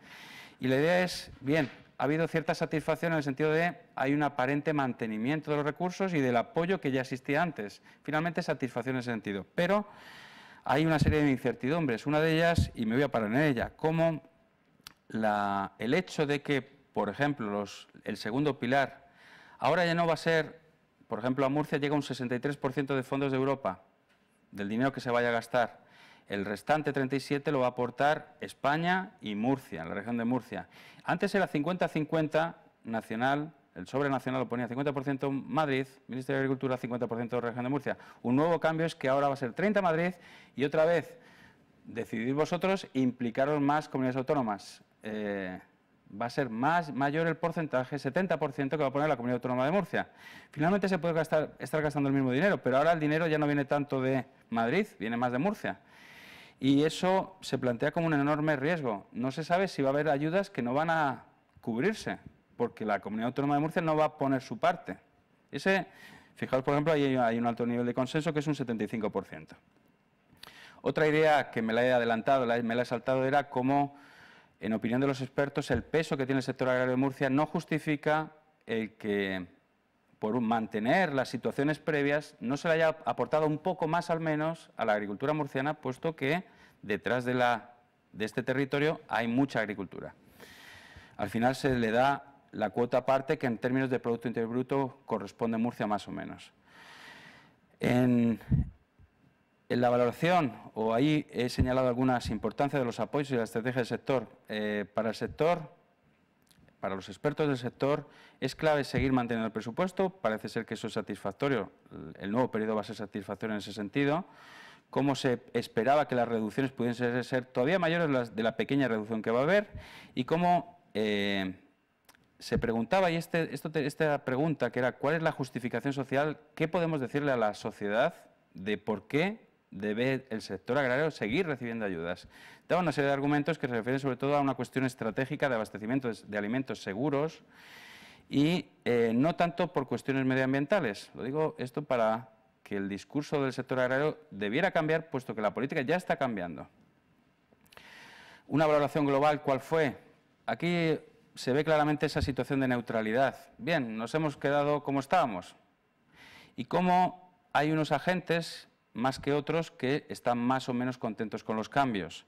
Y la idea es, bien, ha habido cierta satisfacción en el sentido de hay un aparente mantenimiento de los recursos y del apoyo que ya existía antes. Finalmente, satisfacción en ese sentido. Pero hay una serie de incertidumbres. Una de ellas, y me voy a parar en ella, como el hecho de que, por ejemplo, el segundo pilar, ahora ya no va a ser, por ejemplo, a Murcia llega un 63% de fondos de Europa, del dinero que se vaya a gastar. El restante 37 lo va a aportar España y Murcia, la región de Murcia. Antes era 50-50 nacional, el sobre nacional lo ponía 50% Madrid, Ministerio de Agricultura 50% de región de Murcia. Un nuevo cambio es que ahora va a ser 30 Madrid y otra vez decidir vosotros implicaros más comunidades autónomas. Eh, va a ser más mayor el porcentaje, 70% que va a poner la Comunidad Autónoma de Murcia. Finalmente se puede estar gastando el mismo dinero, pero ahora el dinero ya no viene tanto de Madrid, viene más de Murcia y eso se plantea como un enorme riesgo. No se sabe si va a haber ayudas que no van a cubrirse, porque la Comunidad Autónoma de Murcia no va a poner su parte. Ese, fijaos, por ejemplo, ahí hay un alto nivel de consenso que es un 75%. Otra idea que me la he adelantado, me la he saltado, era cómo, en opinión de los expertos, el peso que tiene el sector agrario de Murcia no justifica el que por mantener las situaciones previas, no se le haya aportado un poco más al menos a la agricultura murciana, puesto que detrás de, la, de este territorio hay mucha agricultura. Al final se le da la cuota aparte, que en términos de Producto Interior Bruto corresponde a Murcia más o menos. En, en la valoración, o ahí he señalado algunas importancias de los apoyos y la estrategia del sector. Eh, para el sector, para los expertos del sector es clave seguir manteniendo el presupuesto, parece ser que eso es satisfactorio, el nuevo periodo va a ser satisfactorio en ese sentido, Cómo se esperaba que las reducciones pudiesen ser todavía mayores de la pequeña reducción que va a haber y cómo eh, se preguntaba, y este, esta pregunta que era ¿cuál es la justificación social? ¿Qué podemos decirle a la sociedad de por qué debe el sector agrario seguir recibiendo ayudas. Da una serie de argumentos que se refieren sobre todo a una cuestión estratégica de abastecimiento de alimentos seguros y eh, no tanto por cuestiones medioambientales. Lo digo esto para que el discurso del sector agrario debiera cambiar, puesto que la política ya está cambiando. Una valoración global, ¿cuál fue? Aquí se ve claramente esa situación de neutralidad. Bien, nos hemos quedado como estábamos. Y cómo hay unos agentes más que otros que están más o menos contentos con los cambios.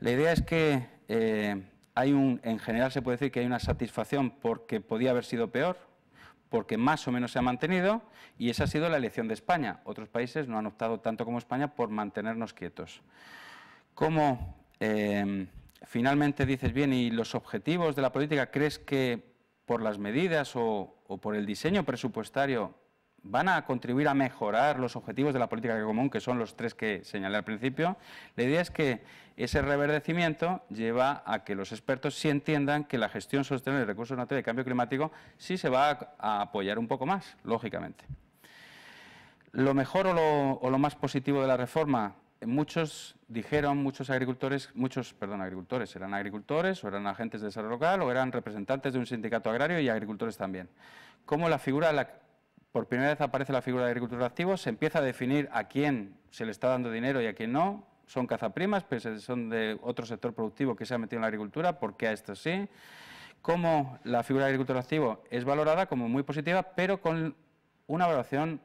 La idea es que eh, hay un, en general se puede decir que hay una satisfacción porque podía haber sido peor, porque más o menos se ha mantenido y esa ha sido la elección de España. Otros países no han optado tanto como España por mantenernos quietos. ¿Cómo eh, finalmente dices, bien, y los objetivos de la política, crees que por las medidas o por el diseño presupuestario van a contribuir a mejorar los objetivos de la política común, que son los tres que señalé al principio. La idea es que ese reverdecimiento lleva a que los expertos sí entiendan que la gestión sostenible de recursos naturales y cambio climático sí se va a apoyar un poco más, lógicamente. Lo mejor o lo, más positivo de la reforma, muchos dijeron, muchos agricultores, muchos, perdón, agricultores, eran agricultores o eran agentes de desarrollo local o eran representantes de un sindicato agrario y agricultores también. Como la figura por primera vez aparece la figura de agricultura activo, se empieza a definir a quién se le está dando dinero y a quién no. Son cazaprimas, pero son de otro sector productivo que se ha metido en la agricultura, ¿por qué a esto sí? Cómo la figura de agricultor activo es valorada como muy positiva, pero con una valoración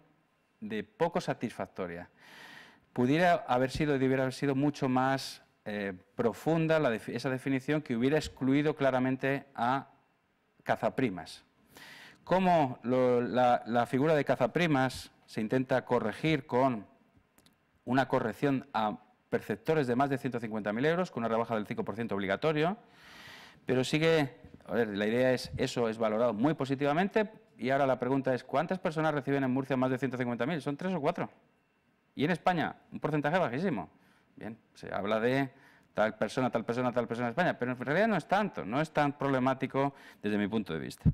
de poco satisfactoria. Pudiera haber sido y debiera haber sido mucho más eh, profunda esa definición que hubiera excluido claramente a cazaprimas cómo la, la, figura de cazaprimas se intenta corregir con una corrección a perceptores de más de 150.000 euros, con una rebaja del 5% obligatorio, pero sigue, a ver, la idea es, eso es valorado muy positivamente, y ahora la pregunta es, ¿cuántas personas reciben en Murcia más de 150.000? ¿Son tres o cuatro? Y en España, un porcentaje bajísimo. Bien, se habla de tal persona, tal persona, tal persona en España, pero en realidad no es tanto, no es tan problemático desde mi punto de vista.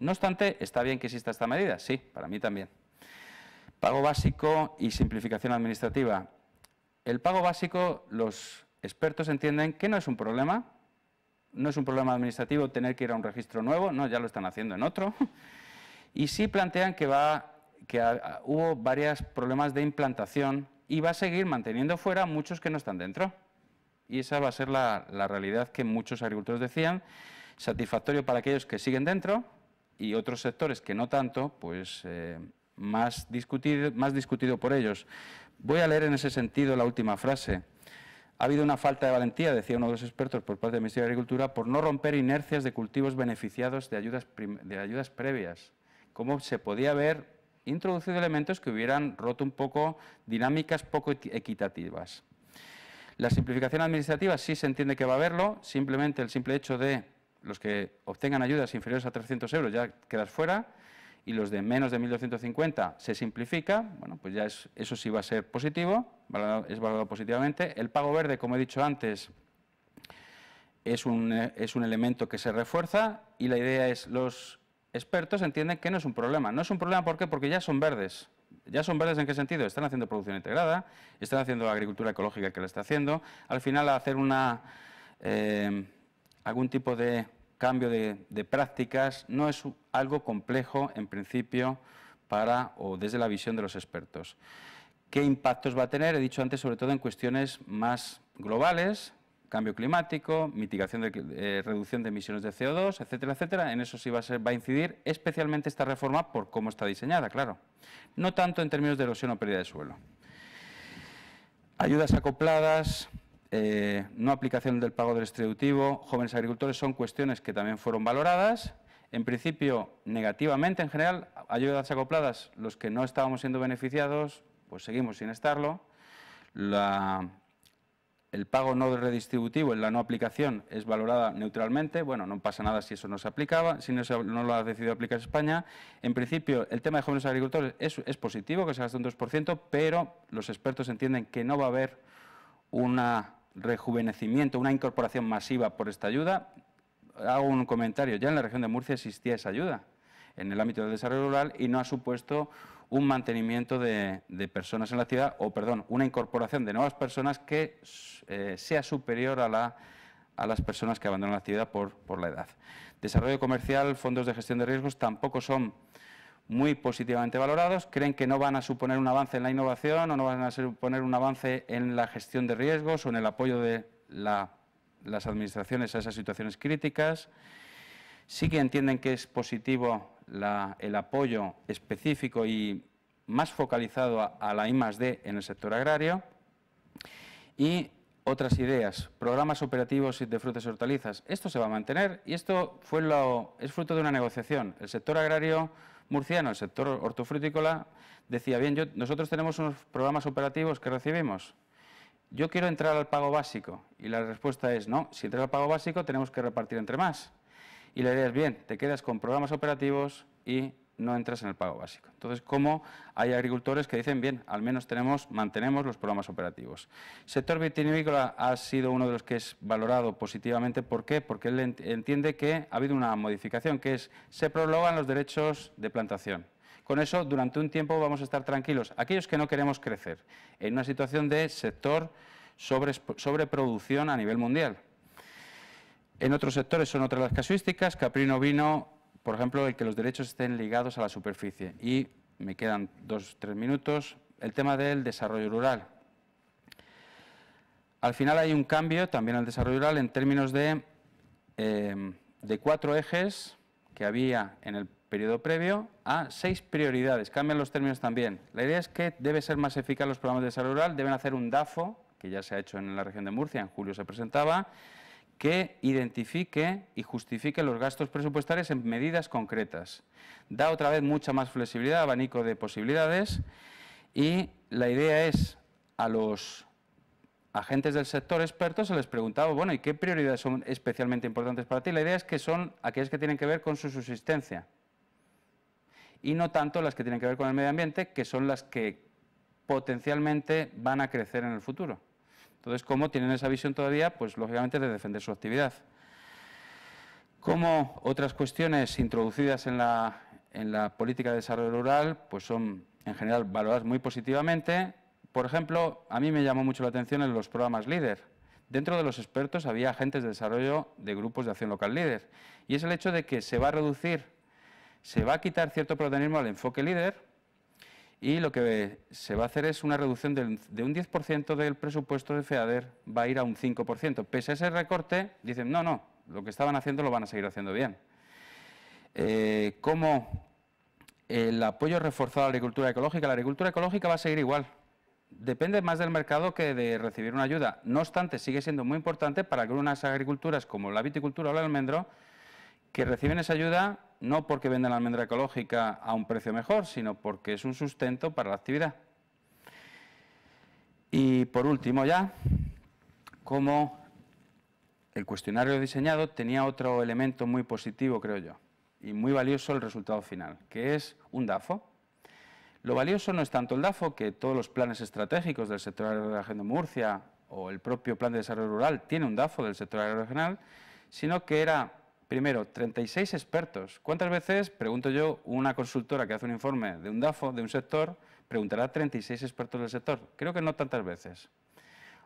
No obstante, está bien que exista esta medida, sí, para mí también. Pago básico y simplificación administrativa. El pago básico, los expertos entienden que no es un problema, no es un problema administrativo tener que ir a un registro nuevo, no, ya lo están haciendo en otro, y sí plantean que, va, que hubo varios problemas de implantación y va a seguir manteniendo fuera muchos que no están dentro. Y esa va a ser la realidad que muchos agricultores decían, satisfactorio para aquellos que siguen dentro, y otros sectores que no tanto, pues eh, más, discutido, más discutido por ellos. Voy a leer en ese sentido la última frase. Ha habido una falta de valentía, decía uno de los expertos por parte del Ministerio de Agricultura, por no romper inercias de cultivos beneficiados de ayudas, de ayudas previas. ¿Cómo se podía haber introducido elementos que hubieran roto un poco dinámicas poco equitativas? La simplificación administrativa sí se entiende que va a haberlo, simplemente el simple hecho de los que obtengan ayudas inferiores a 300 euros ya quedas fuera y los de menos de 1.250 se simplifica, bueno, pues ya eso sí va a ser positivo, es valorado positivamente. El pago verde, como he dicho antes, es un, es un elemento que se refuerza y la idea es los expertos entienden que no es un problema. No es un problema ¿por qué? porque ya son verdes. ¿Ya son verdes en qué sentido? Están haciendo producción integrada, están haciendo agricultura ecológica que la está haciendo. Al final, hacer una... Eh, algún tipo de cambio de, prácticas, no es algo complejo en principio para o desde la visión de los expertos. ¿Qué impactos va a tener? He dicho antes, sobre todo en cuestiones más globales, cambio climático, mitigación de, eh, reducción de emisiones de CO2, etcétera, etcétera. En eso sí va a incidir especialmente esta reforma por cómo está diseñada, claro. No tanto en términos de erosión o pérdida de suelo. Ayudas acopladas, eh, no aplicación del pago del distributivo, jóvenes agricultores, son cuestiones que también fueron valoradas. En principio, negativamente en general, ayudas acopladas, los que no estábamos siendo beneficiados, pues seguimos sin estarlo. el pago no redistributivo en la no aplicación es valorada neutralmente. Bueno, no pasa nada si eso no se aplicaba, si no, lo ha decidido aplicar España. En principio, el tema de jóvenes agricultores es, es positivo, que se gasta un 2%, pero los expertos entienden que no va a haber una rejuvenecimiento, una incorporación masiva por esta ayuda, hago un comentario, ya en la región de Murcia existía esa ayuda en el ámbito del desarrollo rural y no ha supuesto un mantenimiento de, personas en la ciudad, o perdón, una incorporación de nuevas personas que eh, sea superior a, las personas que abandonan la ciudad por la edad. Desarrollo comercial, fondos de gestión de riesgos tampoco son muy positivamente valorados, creen que no van a suponer un avance en la innovación o no van a suponer un avance en la gestión de riesgos o en el apoyo de las administraciones a esas situaciones críticas. Sí que entienden que es positivo el apoyo específico y más focalizado a, la I+D en el sector agrario. Y otras ideas, programas operativos de frutas y hortalizas. Esto se va a mantener y esto fue es fruto de una negociación. El sector agrario murciano, el sector hortofrutícola, decía, bien, nosotros tenemos unos programas operativos que recibimos, yo quiero entrar al pago básico. Y la respuesta es, no, si entras al pago básico tenemos que repartir entre más. Y la idea es, bien, te quedas con programas operativos y no entras en el pago básico. Entonces, ¿cómo hay agricultores que dicen, bien, al menos tenemos, mantenemos los programas operativos? El sector vitivinícola ha sido uno de los que es valorado positivamente. ¿Por qué? Porque él entiende que ha habido una modificación, que es, se prolongan los derechos de plantación. Con eso, durante un tiempo vamos a estar tranquilos. Aquellos que no queremos crecer, en una situación de sector sobre, sobreproducción a nivel mundial. En otros sectores son otras las casuísticas, caprino, vino, por ejemplo, el que los derechos estén ligados a la superficie. Y me quedan dos, tres minutos. El tema del desarrollo rural. Al final hay un cambio también al desarrollo rural en términos de, em, de cuatro ejes que había en el periodo previo a seis prioridades. Cambian los términos también. La idea es que debe ser más eficaz los programas de desarrollo rural, deben hacer un DAFO, que ya se ha hecho en la región de Murcia, en julio se presentaba, que identifique y justifique los gastos presupuestarios en medidas concretas. Da otra vez mucha más flexibilidad, abanico de posibilidades y la idea es a los agentes del sector expertos se les preguntaba, bueno, ¿y qué prioridades son especialmente importantes para ti? La idea es que son aquellas que tienen que ver con su subsistencia y no tanto las que tienen que ver con el medio ambiente, que son las que potencialmente van a crecer en el futuro. Entonces, ¿cómo tienen esa visión todavía? Pues lógicamente de defender su actividad. Como otras cuestiones introducidas en la, política de desarrollo rural, pues son en general valoradas muy positivamente. Por ejemplo, a mí me llamó mucho la atención en los programas líder. Dentro de los expertos había agentes de desarrollo de grupos de acción local líder. Y es el hecho de que se va a reducir, se va a quitar cierto protagonismo al enfoque líder, y lo que se va a hacer es una reducción de, un 10% del presupuesto de FEADER, va a ir a un 5%. Pese a ese recorte, dicen, no, no, lo que estaban haciendo lo van a seguir haciendo bien. Eh, como ¿Cómo el apoyo reforzado a la agricultura ecológica? La agricultura ecológica va a seguir igual. Depende más del mercado que de recibir una ayuda. No obstante, sigue siendo muy importante para que unas agriculturas como la viticultura o el almendro, que reciben esa ayuda no porque venden la almendra ecológica a un precio mejor, sino porque es un sustento para la actividad. Y por último ya, como el cuestionario diseñado tenía otro elemento muy positivo, creo yo, y muy valioso el resultado final, que es un DAFO. Lo valioso no es tanto el DAFO, que todos los planes estratégicos del sector agroalimentario de Murcia o el propio plan de desarrollo rural tiene un DAFO del sector regional, sino que era Primero, 36 expertos. ¿Cuántas veces, pregunto yo, una consultora que hace un informe de un DAFO, de un sector, preguntará a 36 expertos del sector? Creo que no tantas veces.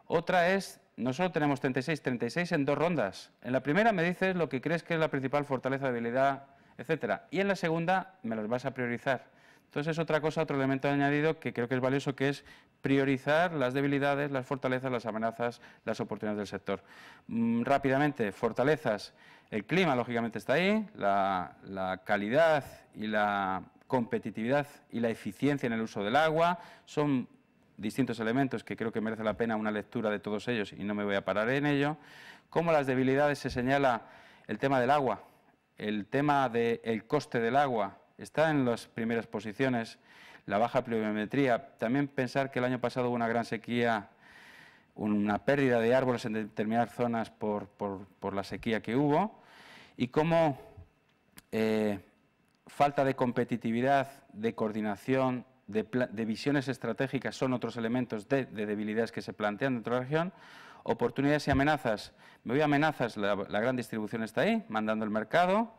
Otra es, nosotros tenemos 36, 36 en dos rondas. En la primera me dices lo que crees que es la principal fortaleza, debilidad, etcétera. Y en la segunda me las vas a priorizar. Entonces es otra cosa, otro elemento añadido que creo que es valioso, que es priorizar las debilidades, las fortalezas, las amenazas, las oportunidades del sector. Mm, rápidamente, fortalezas. El clima, lógicamente, está ahí, la, calidad y la competitividad y la eficiencia en el uso del agua son distintos elementos que creo que merece la pena una lectura de todos ellos y no me voy a parar en ello. Como las debilidades se señala el tema del agua, el tema del coste del agua está en las primeras posiciones, la baja pluviometría, también pensar que el año pasado hubo una gran sequía una pérdida de árboles en determinadas zonas por, la sequía que hubo y cómo eh, falta de competitividad, de coordinación, de, visiones estratégicas son otros elementos de, debilidades que se plantean dentro de la región. Oportunidades y amenazas. Me voy a amenazas, la, gran distribución está ahí, mandando el mercado,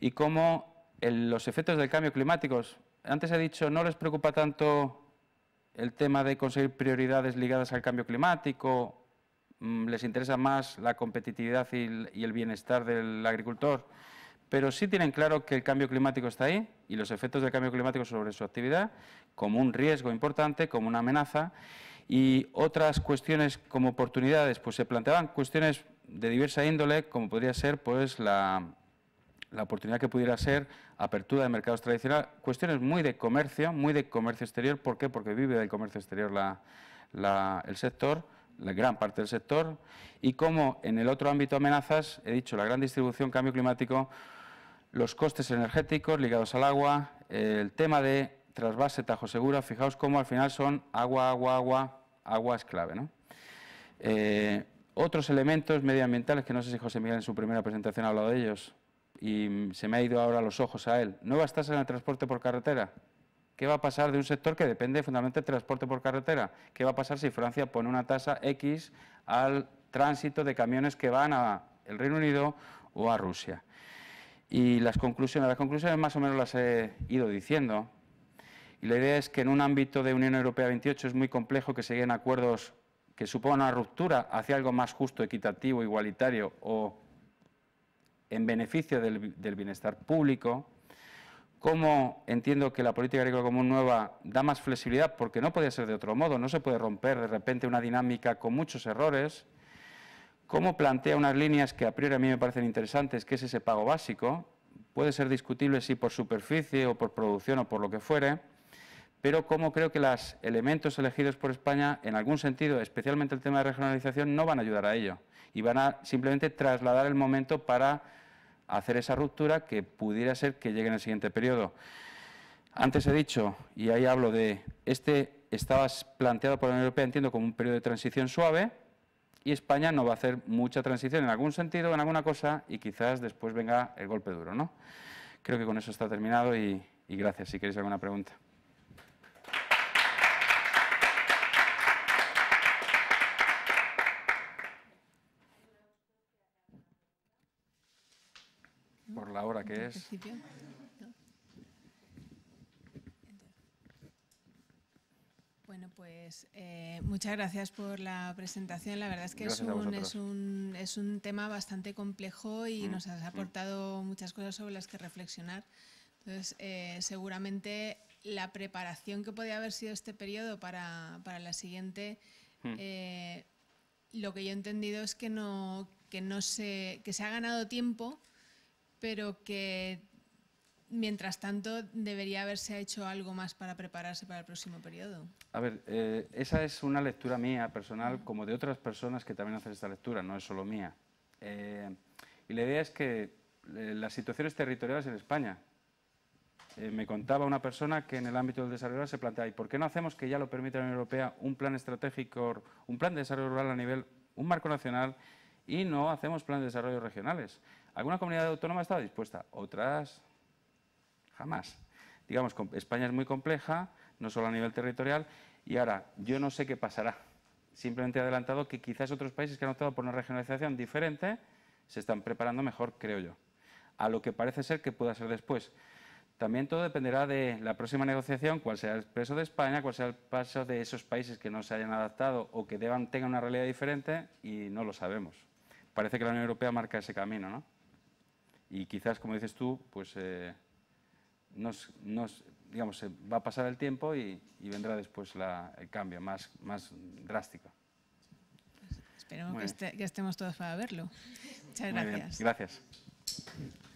y cómo los efectos del cambio climático, antes he dicho, no les preocupa tanto el tema de conseguir prioridades ligadas al cambio climático, mm, les interesa más la competitividad y el bienestar del agricultor, pero sí tienen claro que el cambio climático está ahí y los efectos del cambio climático sobre su actividad como un riesgo importante, como una amenaza y otras cuestiones como oportunidades, pues se planteaban cuestiones de diversa índole, como podría ser pues la la oportunidad que pudiera ser apertura de mercados tradicionales, cuestiones muy de comercio, muy de comercio exterior. ¿Por qué? Porque vive del comercio exterior la, el sector, la gran parte del sector. Y como en el otro ámbito amenazas, he dicho, la gran distribución, cambio climático, los costes energéticos ligados al agua, el tema de trasvase, tajo segura, fijaos cómo al final son agua, agua, agua, agua es clave. ¿no? Eh, otros elementos medioambientales, que no sé si José Miguel en su primera presentación ha hablado de ellos, y mm, se me ha ido ahora los ojos a él. Nuevas tasas en el transporte por carretera. ¿Qué va a pasar de un sector que depende fundamentalmente del transporte por carretera? ¿Qué va a pasar si Francia pone una tasa X al tránsito de camiones que van a el Reino Unido o a Rusia? Y las conclusiones, las conclusiones más o menos las he ido diciendo. Y la idea es que en un ámbito de Unión Europea 28 es muy complejo que se lleguen acuerdos que supongan una ruptura hacia algo más justo, equitativo, igualitario o en beneficio del, bienestar público, cómo entiendo que la política agrícola común nueva da más flexibilidad, porque no podía ser de otro modo, no se puede romper de repente una dinámica con muchos errores, cómo plantea unas líneas que a priori a mí me parecen interesantes, que es ese pago básico, puede ser discutible si por superficie o por producción o por lo que fuere, pero cómo creo que los elementos elegidos por España, en algún sentido, especialmente el tema de regionalización, no van a ayudar a ello y van a simplemente trasladar el momento para hacer esa ruptura que pudiera ser que llegue en el siguiente periodo. Antes he dicho, y ahí hablo de, este estaba planteado por la Unión Europea, entiendo, como un periodo de transición suave, y España no va a hacer mucha transición en algún sentido, en alguna cosa, y quizás después venga el golpe duro, ¿no? Creo que con eso está terminado y, y gracias. Si queréis alguna pregunta. por la hora que es. Bueno, pues eh, muchas gracias por la presentación. La verdad es que es un, es un, es, un, tema bastante complejo y mm, nos has mm. aportado muchas cosas sobre las que reflexionar. Entonces, eh, seguramente la preparación que podía haber sido este periodo para, la siguiente, mm. eh, lo que yo he entendido es que no, que no se, que se ha ganado tiempo pero que mientras tanto debería haberse hecho algo más para prepararse para el próximo periodo. A ver, eh, esa es una lectura mía personal, mm. como de otras personas que también hacen esta lectura, no es solo mía. Eh, y la idea es que eh, las situaciones territoriales en España, me contaba una persona que en el ámbito del desarrollo se plantea, ¿y por qué no hacemos que ya lo permita la Unión Europea un plan estratégico, un plan de desarrollo rural a nivel, un marco nacional, y no hacemos planes de desarrollo regionales? Alguna comunidad autónoma estaba dispuesta, otras jamás. Digamos, España es muy compleja, no solo a nivel territorial, y ahora yo no sé qué pasará. Simplemente he adelantado que quizás otros países que han optado por una regionalización diferente se están preparando mejor, creo yo, a lo que parece ser que pueda ser después. También todo dependerá de la próxima negociación, cuál sea el peso de España, cuál sea el paso de esos países que no se hayan adaptado o que tengan una realidad diferente y no lo sabemos. Parece que la Unión Europea marca ese camino, ¿no? y quizás, como dices tú, pues eh, nos, nos, digamos, eh, va a pasar el tiempo y, vendrá después la, el cambio más, más drástico. Pues, esperemos este, que, estemos todos para verlo. Muchas gracias. Gracias.